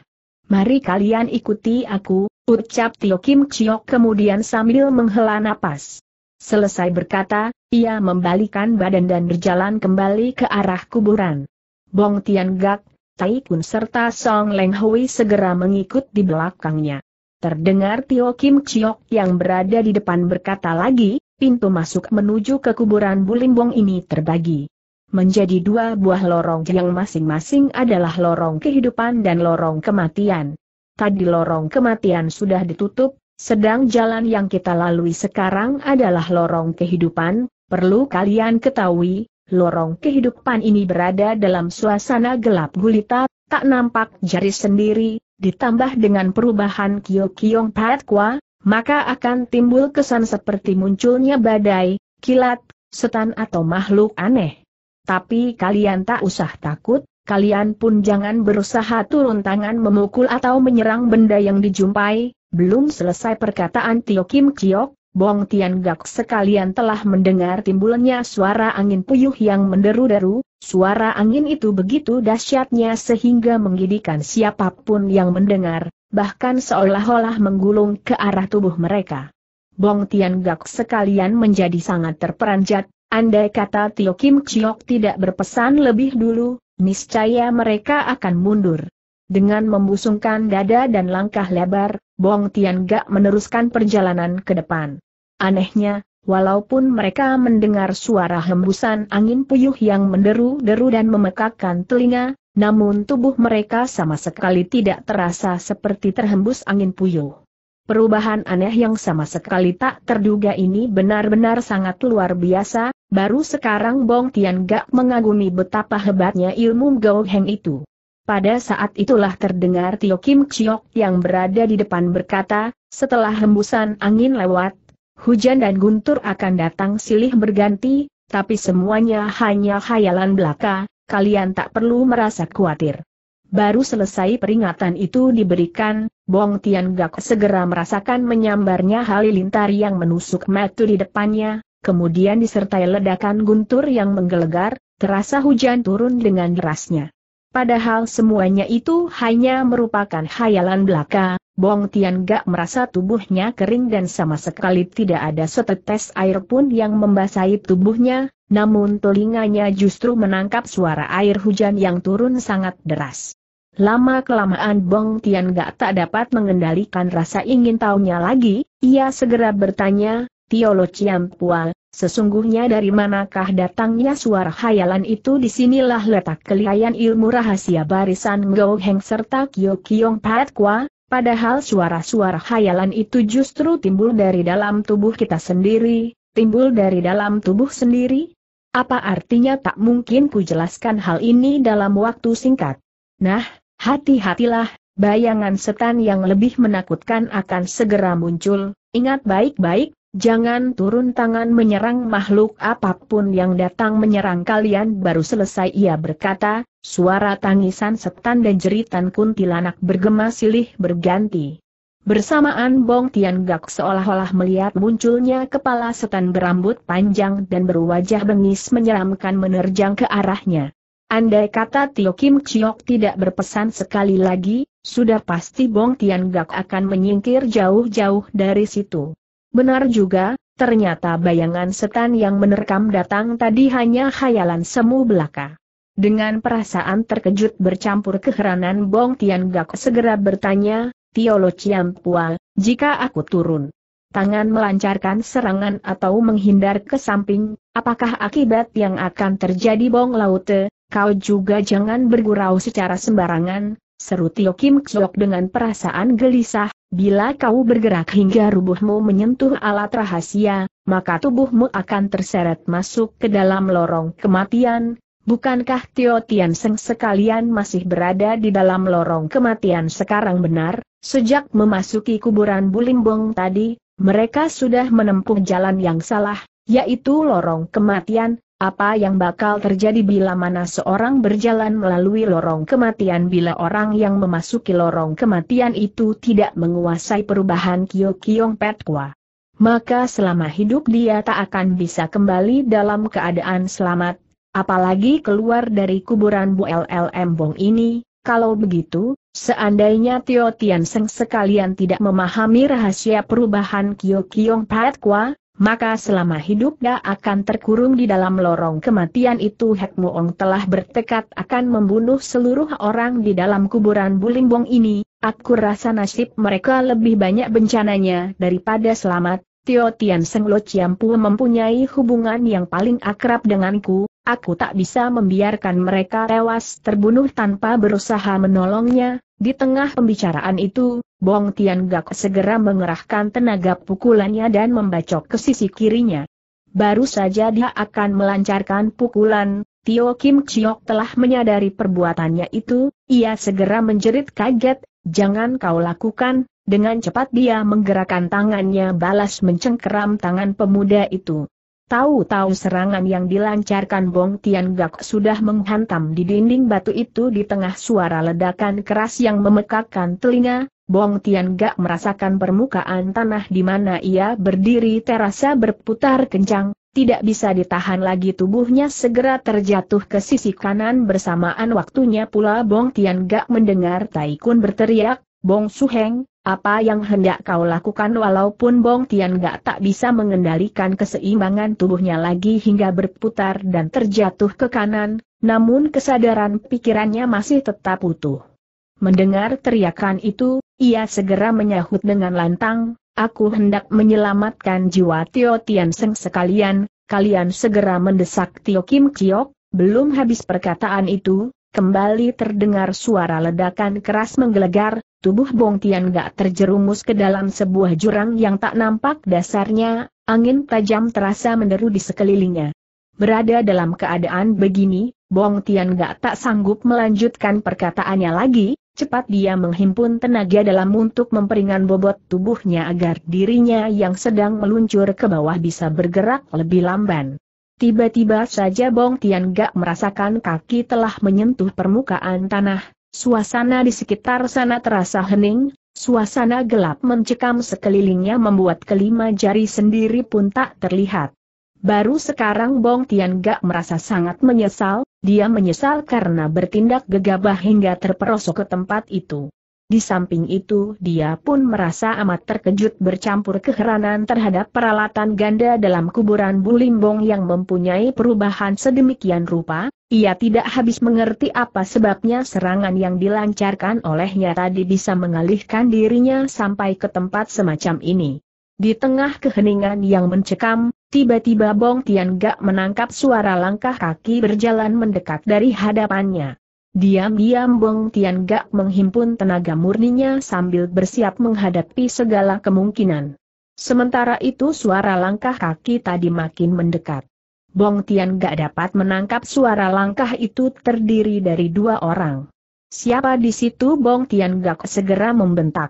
Mari kalian ikuti aku, Ucap Tio Kim Chiok kemudian sambil menghela napas. Selesai berkata, ia membalikan badan dan berjalan kembali ke arah kuburan. Bong Tian Gak, Tai Kun serta Song Leng Hui segera mengikut di belakangnya. Terdengar Tio Kim Chiok yang berada di depan berkata lagi, pintu masuk menuju ke kuburan Bulim Bong ini terbagi. Menjadi dua buah lorong yang masing-masing adalah lorong kehidupan dan lorong kematian tadi lorong kematian sudah ditutup, sedang jalan yang kita lalui sekarang adalah lorong kehidupan, perlu kalian ketahui, lorong kehidupan ini berada dalam suasana gelap gulita, tak nampak jari sendiri, ditambah dengan perubahan Kyokyong Patkwa, maka akan timbul kesan seperti munculnya badai, kilat, setan atau makhluk aneh. Tapi kalian tak usah takut, kalian pun jangan berusaha turun tangan memukul atau menyerang benda yang dijumpai, belum selesai perkataan Tio Kim Kiok, Bong Tian Gak sekalian telah mendengar timbulnya suara angin puyuh yang menderu-deru, suara angin itu begitu dahsyatnya sehingga menggidikan siapapun yang mendengar, bahkan seolah-olah menggulung ke arah tubuh mereka. Bong Tian Gak sekalian menjadi sangat terperanjat, andai kata Tio Kim Chiok tidak berpesan lebih dulu, niscaya mereka akan mundur. Dengan membusungkan dada dan langkah lebar, Bong Tian Gak meneruskan perjalanan ke depan. Anehnya, walaupun mereka mendengar suara hembusan angin puyuh yang menderu-deru dan memekakkan telinga, namun tubuh mereka sama sekali tidak terasa seperti terhembus angin puyuh. Perubahan aneh yang sama sekali tak terduga ini benar-benar sangat luar biasa, baru sekarang Bong Tian Gak mengagumi betapa hebatnya ilmu Gao Heng itu. Pada saat itulah terdengar Tio Kim Chiok yang berada di depan berkata, setelah hembusan angin lewat, hujan dan guntur akan datang silih berganti, tapi semuanya hanya khayalan belaka, kalian tak perlu merasa khawatir. Baru selesai peringatan itu diberikan, Bong Tian Gak segera merasakan menyambarnya halilintar yang menusuk metu di depannya, kemudian disertai ledakan guntur yang menggelegar, terasa hujan turun dengan derasnya. Padahal semuanya itu hanya merupakan hayalan belaka, Bong Tian Gak merasa tubuhnya kering dan sama sekali tidak ada setetes air pun yang membasahi tubuhnya, namun telinganya justru menangkap suara air hujan yang turun sangat deras. Lama-kelamaan Bong Tian gak tak dapat mengendalikan rasa ingin tahunya lagi, ia segera bertanya, Tio Lo Chiam Pual, sesungguhnya dari manakah datangnya suara khayalan itu disinilah letak kelihayan ilmu rahasia barisan Ngo Heng serta Kyo Kiong Pat Kwa, padahal suara-suara khayalan itu justru timbul dari dalam tubuh kita sendiri, timbul dari dalam tubuh sendiri. Apa artinya tak mungkin ku jelaskan hal ini dalam waktu singkat. Nah, Hati-hatilah, bayangan setan yang lebih menakutkan akan segera muncul, ingat baik-baik, jangan turun tangan menyerang makhluk apapun yang datang menyerang kalian baru selesai ia berkata, suara tangisan setan dan jeritan kuntilanak bergema silih berganti. Bersamaan Bong Tian Gak seolah-olah melihat munculnya kepala setan berambut panjang dan berwajah bengis menyeramkan menerjang ke arahnya. Andai kata Tio Kim Chiok tidak berpesan sekali lagi, sudah pasti Bong Tian Gak akan menyingkir jauh-jauh dari situ. Benar juga, ternyata bayangan setan yang menerkam datang tadi hanya khayalan semu belaka. Dengan perasaan terkejut bercampur keheranan Bong Tian Gak segera bertanya, Tio Lo Chiam Pua, jika aku turun tangan melancarkan serangan atau menghindar ke samping, apakah akibat yang akan terjadi Bong Laute, Kau juga jangan bergurau secara sembarangan, seru Tio Kim Xiok dengan perasaan gelisah, bila kau bergerak hingga rubuhmu menyentuh alat rahasia, maka tubuhmu akan terseret masuk ke dalam lorong kematian, bukankah Tio Tian Seng sekalian masih berada di dalam lorong kematian sekarang benar? Sejak memasuki kuburan Bulimbong tadi, mereka sudah menempuh jalan yang salah, yaitu lorong kematian, apa yang bakal terjadi bila mana seorang berjalan melalui lorong kematian bila orang yang memasuki lorong kematian itu tidak menguasai perubahan Kyo-Kyong Petkwa? Maka selama hidup dia tak akan bisa kembali dalam keadaan selamat, apalagi keluar dari kuburan Bu LLM Bong ini, kalau begitu, seandainya Tio Tian Seng sekalian tidak memahami rahasia perubahan Kyo-Kyong Petkwa, maka selama hidup hidupnya akan terkurung di dalam lorong kematian itu Hek Muong telah bertekad akan membunuh seluruh orang di dalam kuburan Bulimbong ini, aku rasa nasib mereka lebih banyak bencananya daripada selamat, Tio Tian Seng Lo Chiampu mempunyai hubungan yang paling akrab denganku, aku tak bisa membiarkan mereka tewas terbunuh tanpa berusaha menolongnya, di tengah pembicaraan itu, Bong Tian Gak segera mengerahkan tenaga pukulannya dan membacok ke sisi kirinya. Baru saja dia akan melancarkan pukulan, Tio Kim Chiok telah menyadari perbuatannya itu, ia segera menjerit kaget, jangan kau lakukan, dengan cepat dia menggerakkan tangannya balas mencengkeram tangan pemuda itu. Tahu-tahu serangan yang dilancarkan Bong Tian Gak sudah menghantam di dinding batu itu di tengah suara ledakan keras yang memekakkan telinga, Bong Tian Gak merasakan permukaan tanah di mana ia berdiri terasa berputar kencang, tidak bisa ditahan lagi tubuhnya segera terjatuh ke sisi kanan bersamaan waktunya pula Bong Tian Gak mendengar Taikun berteriak, Bong Suheng, apa yang hendak kau lakukan walaupun Bong Tian Gak tak bisa mengendalikan keseimbangan tubuhnya lagi hingga berputar dan terjatuh ke kanan, namun kesadaran pikirannya masih tetap utuh. Mendengar teriakan itu, ia segera menyahut dengan lantang, aku hendak menyelamatkan jiwa Tio Tian Seng sekalian, kalian segera mendesak Tio Kim Chiok, belum habis perkataan itu, kembali terdengar suara ledakan keras menggelegar, tubuh Bong Tian gak terjerumus ke dalam sebuah jurang yang tak nampak dasarnya, angin tajam terasa menderu di sekelilingnya. Berada dalam keadaan begini, Bong Tian gak tak sanggup melanjutkan perkataannya lagi, Cepat dia menghimpun tenaga dalam untuk memperingan bobot tubuhnya agar dirinya yang sedang meluncur ke bawah bisa bergerak lebih lamban. Tiba-tiba saja Bong Tian Gak merasakan kaki telah menyentuh permukaan tanah, suasana di sekitar sana terasa hening, suasana gelap mencekam sekelilingnya membuat kelima jari sendiri pun tak terlihat. Baru sekarang Bong Tian Gak merasa sangat menyesal, dia menyesal karena bertindak gegabah hingga terperosok ke tempat itu. Di samping itu dia pun merasa amat terkejut bercampur keheranan terhadap peralatan ganda dalam kuburan Bulimbong yang mempunyai perubahan sedemikian rupa, ia tidak habis mengerti apa sebabnya serangan yang dilancarkan olehnya tadi bisa mengalihkan dirinya sampai ke tempat semacam ini. Di tengah keheningan yang mencekam, Tiba-tiba Bong Tian Gak menangkap suara langkah kaki berjalan mendekat dari hadapannya. Diam-diam Bong Tian Gak menghimpun tenaga murninya sambil bersiap menghadapi segala kemungkinan. Sementara itu suara langkah kaki tadi makin mendekat. Bong Tian Gak dapat menangkap suara langkah itu terdiri dari dua orang. Siapa di situ Bong Tian Gak segera membentak.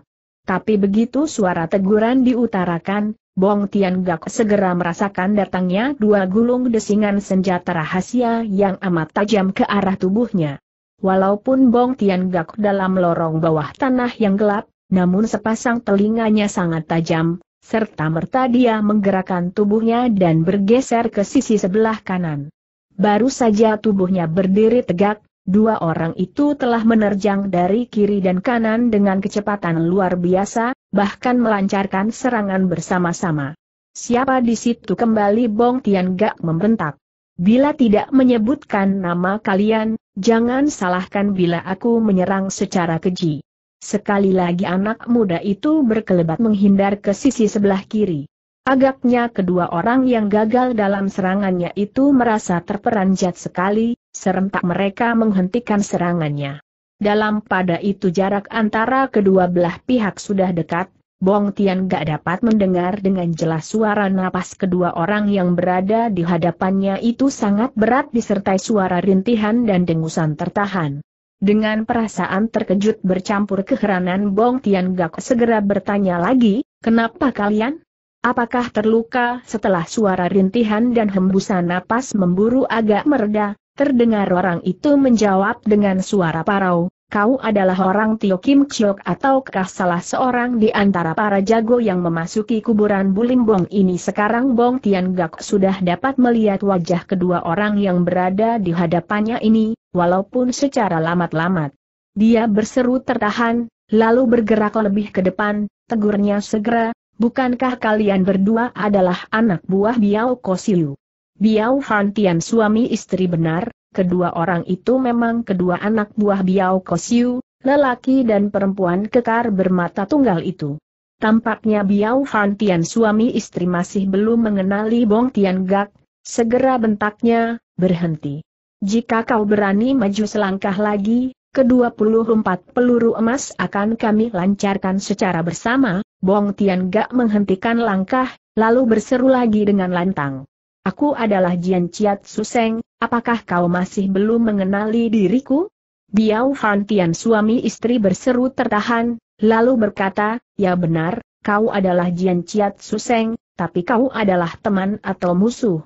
Tapi begitu suara teguran diutarakan, Bong Tian Gak segera merasakan datangnya dua gulung desingan senjata rahasia yang amat tajam ke arah tubuhnya. Walaupun Bong Tian Gak dalam lorong bawah tanah yang gelap, namun sepasang telinganya sangat tajam, serta merta dia menggerakkan tubuhnya dan bergeser ke sisi sebelah kanan. Baru saja tubuhnya berdiri tegak, Dua orang itu telah menerjang dari kiri dan kanan dengan kecepatan luar biasa, bahkan melancarkan serangan bersama-sama. Siapa di situ kembali Bong Tian Gak membentak. Bila tidak menyebutkan nama kalian, jangan salahkan bila aku menyerang secara keji. Sekali lagi anak muda itu berkelebat menghindar ke sisi sebelah kiri. Agaknya kedua orang yang gagal dalam serangannya itu merasa terperanjat sekali, serentak mereka menghentikan serangannya. Dalam pada itu jarak antara kedua belah pihak sudah dekat, Bong Tian gak dapat mendengar dengan jelas suara napas kedua orang yang berada di hadapannya itu sangat berat disertai suara rintihan dan dengusan tertahan. Dengan perasaan terkejut bercampur keheranan Bong Tian Gak segera bertanya lagi, kenapa kalian? Apakah terluka setelah suara rintihan dan hembusan napas memburu agak mereda, terdengar orang itu menjawab dengan suara parau, kau adalah orang Tio Kim Chok ataukah salah seorang di antara para jago yang memasuki kuburan Bulimbong ini sekarang Bong Tian Gak sudah dapat melihat wajah kedua orang yang berada di hadapannya ini, walaupun secara lamat-lamat. Dia berseru tertahan, lalu bergerak lebih ke depan, tegurnya segera, Bukankah kalian berdua adalah anak buah Biao Kosiu? Biao Hantian suami istri benar, kedua orang itu memang kedua anak buah Biao Kosiu, lelaki dan perempuan kekar bermata tunggal itu. Tampaknya Biao Hantian suami istri masih belum mengenali Bong Tian Gak, segera bentaknya, berhenti. Jika kau berani maju selangkah lagi, kedua puluh empat peluru emas akan kami lancarkan secara bersama, Bong Tian Gak menghentikan langkah, lalu berseru lagi dengan lantang. Aku adalah Jian Chiat Suseng, apakah kau masih belum mengenali diriku? Biao Han Tian suami istri berseru tertahan, lalu berkata, ya benar, kau adalah Jian Chiat Suseng, tapi kau adalah teman atau musuh.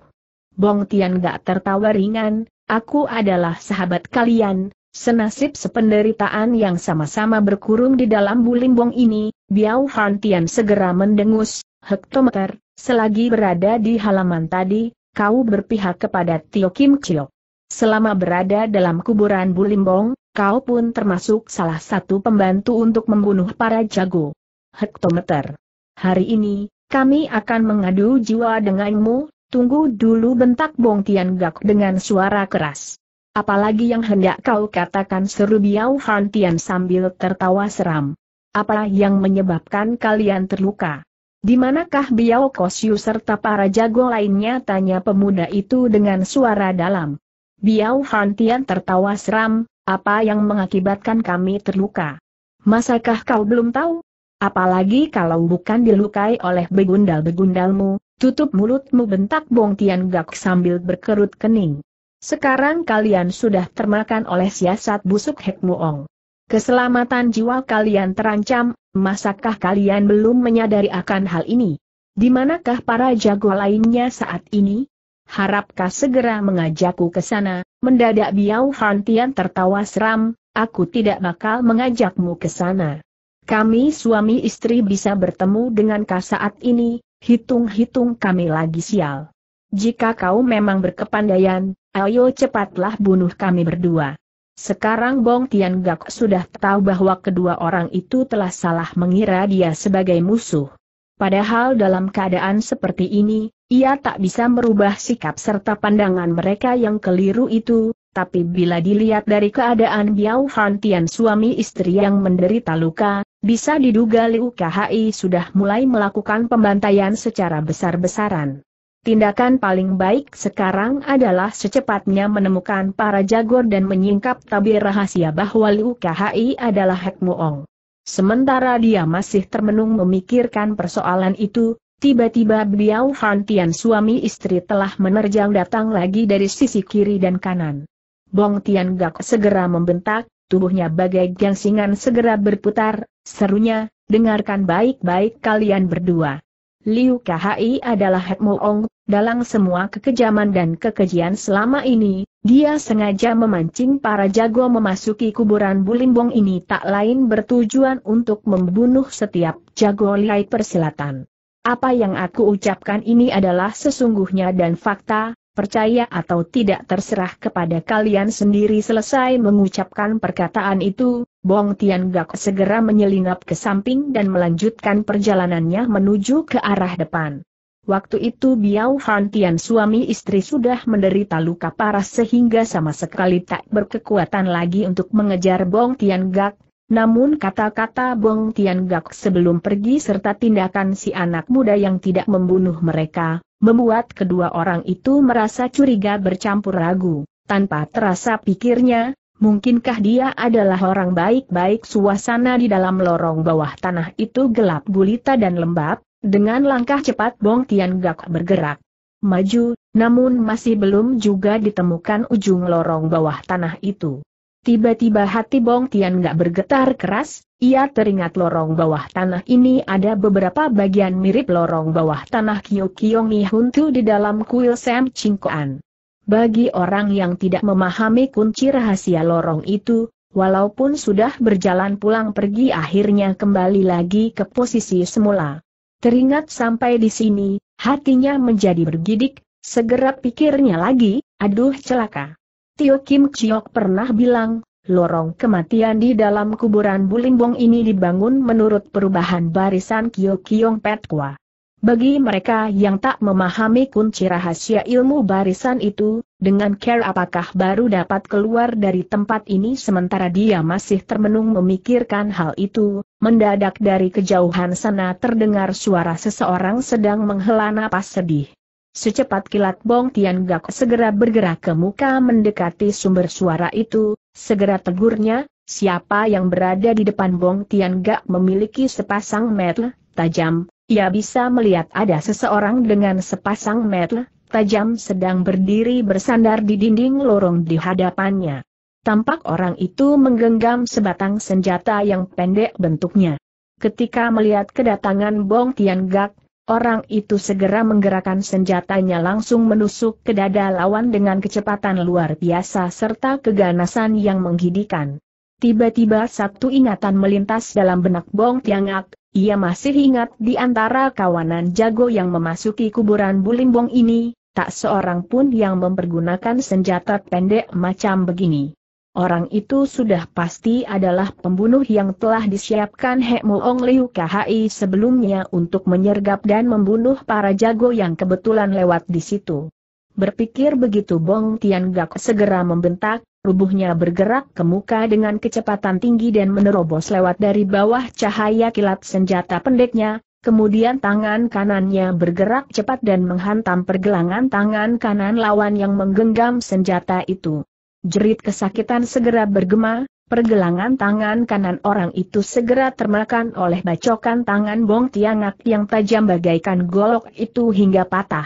Bong Tian Gak tertawa ringan, aku adalah sahabat kalian, senasib sependeritaan yang sama-sama berkurung di dalam bulimbong ini, Biao Hantian segera mendengus, hektometer, selagi berada di halaman tadi, kau berpihak kepada Tio Kim Chiok. Selama berada dalam kuburan Bulimbong, kau pun termasuk salah satu pembantu untuk membunuh para jago. Hektometer. Hari ini, kami akan mengadu jiwa denganmu, tunggu dulu bentak Bong Tian Gak dengan suara keras. Apalagi yang hendak kau katakan seru Biao Hantian sambil tertawa seram. Apa yang menyebabkan kalian terluka? Di manakah Biao Kosyu serta para jago lainnya? Tanya pemuda itu dengan suara dalam. Biao Hantian tertawa seram, apa yang mengakibatkan kami terluka? Masakah kau belum tahu? Apalagi kalau bukan dilukai oleh begundal-begundalmu, tutup mulutmu bentak Bong Tian Gak sambil berkerut kening. Sekarang kalian sudah termakan oleh siasat busuk Hek Muong. Keselamatan jiwa kalian terancam, masakah kalian belum menyadari akan hal ini? Di manakah para jago lainnya saat ini? Harapkah segera mengajakku ke sana? Mendadak Biao Han tertawa seram, aku tidak bakal mengajakmu ke sana. Kami suami istri bisa bertemu dengan kau saat ini, hitung-hitung kami lagi sial. Jika kau memang berkepandaian, ayo cepatlah bunuh kami berdua. Sekarang Bong Tian Gak sudah tahu bahwa kedua orang itu telah salah mengira dia sebagai musuh. Padahal dalam keadaan seperti ini, ia tak bisa merubah sikap serta pandangan mereka yang keliru itu, tapi bila dilihat dari keadaan Biao Han Tian suami istri yang menderita luka, bisa diduga Liu Kai sudah mulai melakukan pembantaian secara besar-besaran. Tindakan paling baik sekarang adalah secepatnya menemukan para jagur dan menyingkap tabir rahasia bahwa Liu Kahai adalah Hek Muong. Sementara dia masih termenung memikirkan persoalan itu, tiba-tiba beliau Han Tian suami istri telah menerjang datang lagi dari sisi kiri dan kanan. Bong Tian Gak segera membentak, tubuhnya bagai gangsingan segera berputar, serunya, dengarkan baik-baik kalian berdua. Liu Kai adalah Moong, dalam semua kekejaman dan kekejian selama ini, dia sengaja memancing para jago memasuki kuburan Bulimbong ini tak lain bertujuan untuk membunuh setiap jago lihai persilatan. Apa yang aku ucapkan ini adalah sesungguhnya dan fakta, percaya atau tidak terserah kepada kalian sendiri selesai mengucapkan perkataan itu, Bong Tian Gak segera menyelinap ke samping dan melanjutkan perjalanannya menuju ke arah depan. Waktu itu Biao Han Tian suami istri sudah menderita luka parah sehingga sama sekali tak berkekuatan lagi untuk mengejar Bong Tian Gak. Namun kata-kata Bong Tian Gak sebelum pergi serta tindakan si anak muda yang tidak membunuh mereka, membuat kedua orang itu merasa curiga bercampur ragu. Tanpa terasa pikirnya, mungkinkah dia adalah orang baik-baik suasana di dalam lorong bawah tanah itu gelap gulita dan lembab, dengan langkah cepat Bong Tian Gak bergerak. Maju, namun masih belum juga ditemukan ujung lorong bawah tanah itu. Tiba-tiba hati Bong Tian gak bergetar keras, ia teringat lorong bawah tanah ini ada beberapa bagian mirip lorong bawah tanah Kiyo Kiong Nihuntu di dalam kuil Sam Chingkoan. Bagi orang yang tidak memahami kunci rahasia lorong itu, walaupun sudah berjalan pulang pergi akhirnya kembali lagi ke posisi semula. Teringat sampai di sini, hatinya menjadi bergidik, segera pikirnya lagi, aduh celaka. Tio Kim Chiok pernah bilang, lorong kematian di dalam kuburan Bulimbong ini dibangun menurut perubahan barisan Kyo Kiong Petkwa. Bagi mereka yang tak memahami kunci rahasia ilmu barisan itu, dengan care apakah baru dapat keluar dari tempat ini sementara dia masih termenung memikirkan hal itu, mendadak dari kejauhan sana terdengar suara seseorang sedang menghela napas sedih. Secepat kilat Bong Tian Gak segera bergerak ke muka mendekati sumber suara itu, segera tegurnya, siapa yang berada di depan Bong Tian Gak memiliki sepasang mata tajam, ia bisa melihat ada seseorang dengan sepasang mata tajam sedang berdiri bersandar di dinding lorong di hadapannya. Tampak orang itu menggenggam sebatang senjata yang pendek bentuknya. Ketika melihat kedatangan Bong Tian Gak, Orang itu segera menggerakkan senjatanya langsung menusuk ke dada lawan dengan kecepatan luar biasa serta keganasan yang menggidikan. Tiba-tiba satu ingatan melintas dalam benak Bong Tiangak, ia masih ingat di antara kawanan jago yang memasuki kuburan Bulimbong ini, tak seorang pun yang mempergunakan senjata pendek macam begini. Orang itu sudah pasti adalah pembunuh yang telah disiapkan Ong Liu Khi sebelumnya untuk menyergap dan membunuh para jago yang kebetulan lewat di situ. Berpikir begitu Bong Tian Gak segera membentak, Rubuhnya bergerak ke muka dengan kecepatan tinggi dan menerobos lewat dari bawah cahaya kilat senjata pendeknya, kemudian tangan kanannya bergerak cepat dan menghantam pergelangan tangan kanan lawan yang menggenggam senjata itu. Jerit kesakitan segera bergema, pergelangan tangan kanan orang itu segera termakan oleh bacokan tangan Bong Tiangak yang tajam bagaikan golok itu hingga patah.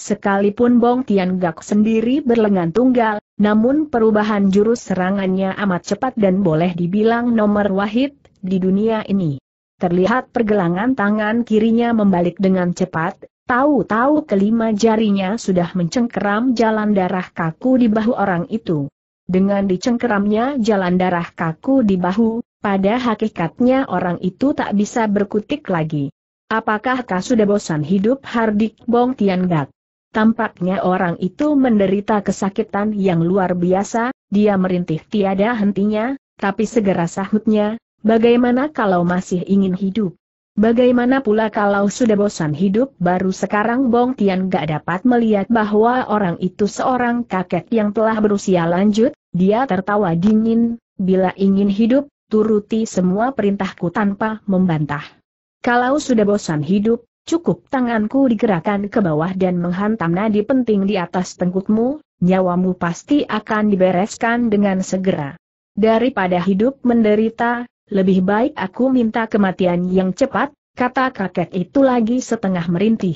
Sekalipun Bong Gak sendiri berlengan tunggal, namun perubahan jurus serangannya amat cepat dan boleh dibilang nomor wahid di dunia ini. Terlihat pergelangan tangan kirinya membalik dengan cepat, Tahu-tahu kelima jarinya sudah mencengkeram jalan darah kaku di bahu orang itu. Dengan dicengkeramnya jalan darah kaku di bahu, pada hakikatnya orang itu tak bisa berkutik lagi. Apakah kau sudah bosan hidup Hardik Bong gak. Tampaknya orang itu menderita kesakitan yang luar biasa, dia merintih tiada hentinya, tapi segera sahutnya, bagaimana kalau masih ingin hidup? Bagaimana pula kalau sudah bosan hidup baru sekarang Bong Tian gak dapat melihat bahwa orang itu seorang kakek yang telah berusia lanjut, dia tertawa dingin, bila ingin hidup, turuti semua perintahku tanpa membantah. Kalau sudah bosan hidup, cukup tanganku digerakkan ke bawah dan menghantam nadi penting di atas tengkukmu, nyawamu pasti akan dibereskan dengan segera. Daripada hidup menderita, lebih baik aku minta kematian yang cepat, kata kakek itu lagi setengah merintih.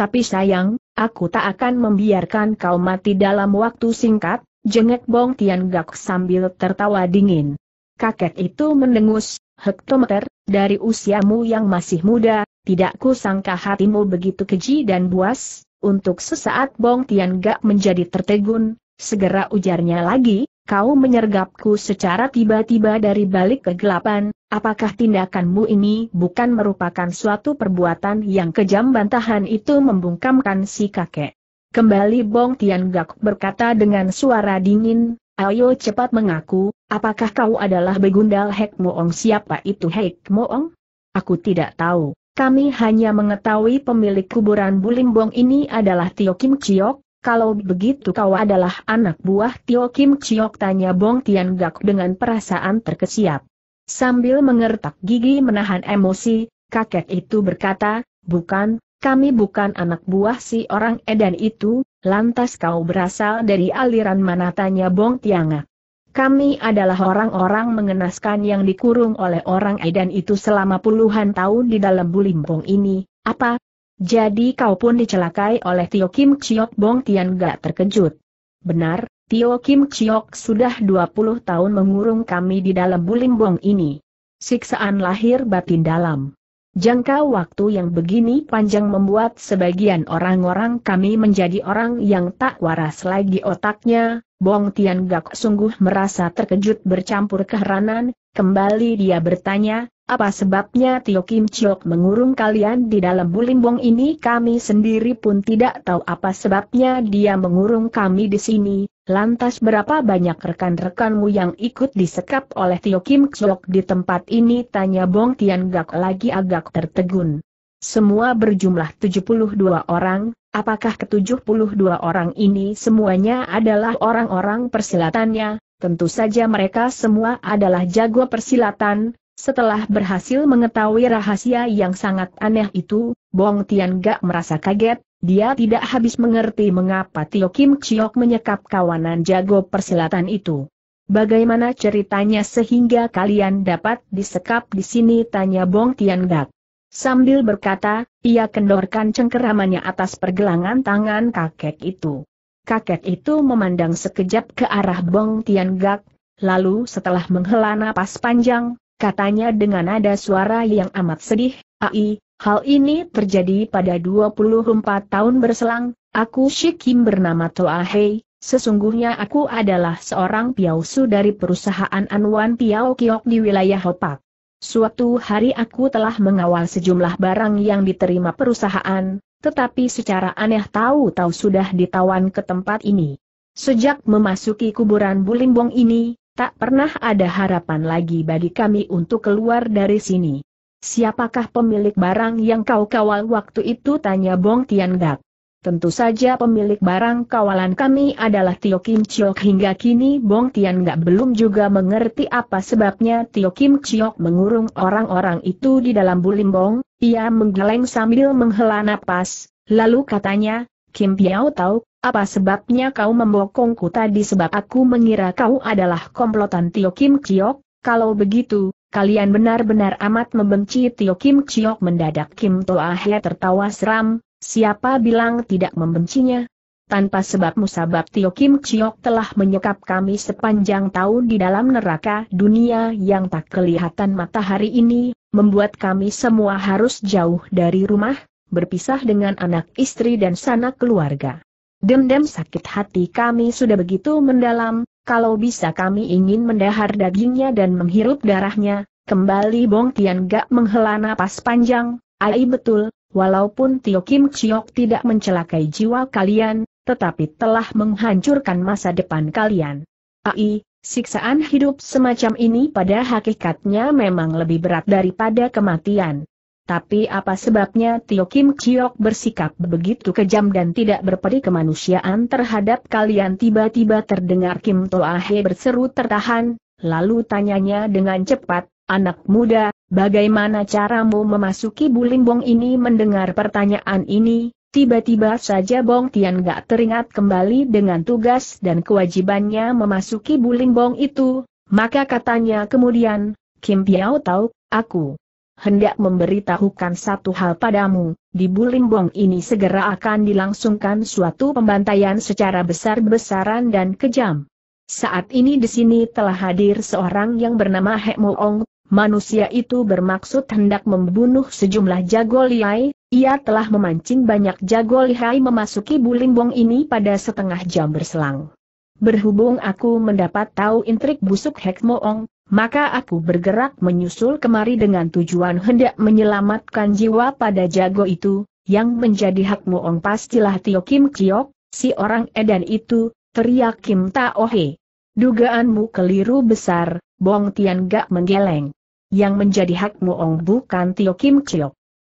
Tapi sayang, aku tak akan membiarkan kau mati dalam waktu singkat, jengek Bong Tian Gak sambil tertawa dingin. Kakek itu mendengus, hektometer, dari usiamu yang masih muda, tidak kusangka hatimu begitu keji dan buas, untuk sesaat Bong Tian Gak menjadi tertegun, segera ujarnya lagi, kau menyergapku secara tiba-tiba dari balik kegelapan, apakah tindakanmu ini bukan merupakan suatu perbuatan yang kejam bantahan itu membungkamkan si kakek. Kembali Bong Tian Gak berkata dengan suara dingin, ayo cepat mengaku, apakah kau adalah begundal Hek Moong siapa itu Hek Moong? Aku tidak tahu, kami hanya mengetahui pemilik kuburan Bulimbong ini adalah Tio Kim Chiok, kalau begitu kau adalah anak buah Tio Kim Chiok tanya Bong Tian Gak dengan perasaan terkesiap. Sambil mengertak gigi menahan emosi, kakek itu berkata, bukan, kami bukan anak buah si orang edan itu, lantas kau berasal dari aliran mana tanya Bong Tian Gak. Kami adalah orang-orang mengenaskan yang dikurung oleh orang edan itu selama puluhan tahun di dalam bulimpong ini, apa, jadi kau pun dicelakai oleh Tio Kim Chiok Bong Tian gak terkejut. Benar, Tio Kim Chiok sudah 20 tahun mengurung kami di dalam bulim bong ini. Siksaan lahir batin dalam. Jangka waktu yang begini panjang membuat sebagian orang-orang kami menjadi orang yang tak waras lagi otaknya, Bong Tian Gak sungguh merasa terkejut bercampur keheranan, kembali dia bertanya, apa sebabnya Tio Kim Chiok mengurung kalian di dalam bulimbong ini kami sendiri pun tidak tahu apa sebabnya dia mengurung kami di sini, lantas berapa banyak rekan-rekanmu yang ikut disekap oleh Tio Kim Chiok di tempat ini tanya Bong Tian Gak lagi agak tertegun. Semua berjumlah 72 orang, apakah ke-72 orang ini semuanya adalah orang-orang persilatannya? Tentu saja mereka semua adalah jago persilatan, setelah berhasil mengetahui rahasia yang sangat aneh itu, Bong Tian gak merasa kaget, dia tidak habis mengerti mengapa Tio Kim Chiok menyekap kawanan jago persilatan itu. Bagaimana ceritanya sehingga kalian dapat disekap di sini tanya Bong Tian Gak. Sambil berkata, ia kendorkan cengkeramannya atas pergelangan tangan kakek itu. Kakek itu memandang sekejap ke arah Bong Tian Gak, lalu setelah menghela napas panjang, katanya dengan nada suara yang amat sedih, Ai, hal ini terjadi pada 24 tahun berselang, aku Shikim bernama Toa Hei, sesungguhnya aku adalah seorang piausu dari perusahaan Anwan Piau Kiok di wilayah Hopak. Suatu hari aku telah mengawal sejumlah barang yang diterima perusahaan, tetapi secara aneh tahu-tahu sudah ditawan ke tempat ini. Sejak memasuki kuburan Bulimbong ini, tak pernah ada harapan lagi bagi kami untuk keluar dari sini. Siapakah pemilik barang yang kau kawal waktu itu? Tanya Bong Tian. Gak. Tentu saja pemilik barang kawalan kami adalah Tio Kim Chiok hingga kini Bong Tian Gak belum juga mengerti apa sebabnya Tio Kim Chiok mengurung orang-orang itu di dalam bulimbong, ia menggeleng sambil menghela napas, lalu katanya, Kim Biao tahu, apa sebabnya kau membokongku tadi sebab aku mengira kau adalah komplotan Tio Kim Chiok, kalau begitu, kalian benar-benar amat membenci Tio Kim Chiok mendadak Kim Toahe tertawa seram, siapa bilang tidak membencinya? Tanpa sebab musabab Tio Kim Chiok telah menyekap kami sepanjang tahun di dalam neraka dunia yang tak kelihatan matahari ini, membuat kami semua harus jauh dari rumah, berpisah dengan anak istri dan sanak keluarga. Dendam sakit hati kami sudah begitu mendalam, kalau bisa kami ingin mendahar dagingnya dan menghirup darahnya, kembali Bong Tian Gak menghela napas panjang, ai betul, walaupun Tio Kim Chiok tidak mencelakai jiwa kalian, tetapi telah menghancurkan masa depan kalian. Ai, siksaan hidup semacam ini pada hakikatnya memang lebih berat daripada kematian. Tapi apa sebabnya Tio Kim Chiok bersikap begitu kejam dan tidak berperi kemanusiaan terhadap kalian tiba-tiba terdengar Kim Toahe berseru tertahan, lalu tanyanya dengan cepat, anak muda, bagaimana caramu memasuki Bulimbong ini mendengar pertanyaan ini, Tiba-tiba saja Bong Tian gak teringat kembali dengan tugas dan kewajibannya memasuki Bulimbong itu, maka katanya kemudian, Kim Piao tahu, aku, hendak memberitahukan satu hal padamu, di Bulimbong ini segera akan dilangsungkan suatu pembantaian secara besar-besaran dan kejam. Saat ini di sini telah hadir seorang yang bernama Hek Moong, manusia itu bermaksud hendak membunuh sejumlah jago liai, ia telah memancing banyak jago lihai memasuki Bulimbong ini pada setengah jam berselang. Berhubung aku mendapat tahu intrik busuk Hek Moong, maka aku bergerak menyusul kemari dengan tujuan hendak menyelamatkan jiwa pada jago itu, yang menjadi hakmu ong pastilah Tio Kim Kiok, si orang edan itu, teriak Kim Taohe. Dugaanmu keliru besar, Bong Tian gak menggeleng. Yang menjadi hakmu ong bukan Tio Kim Kiok.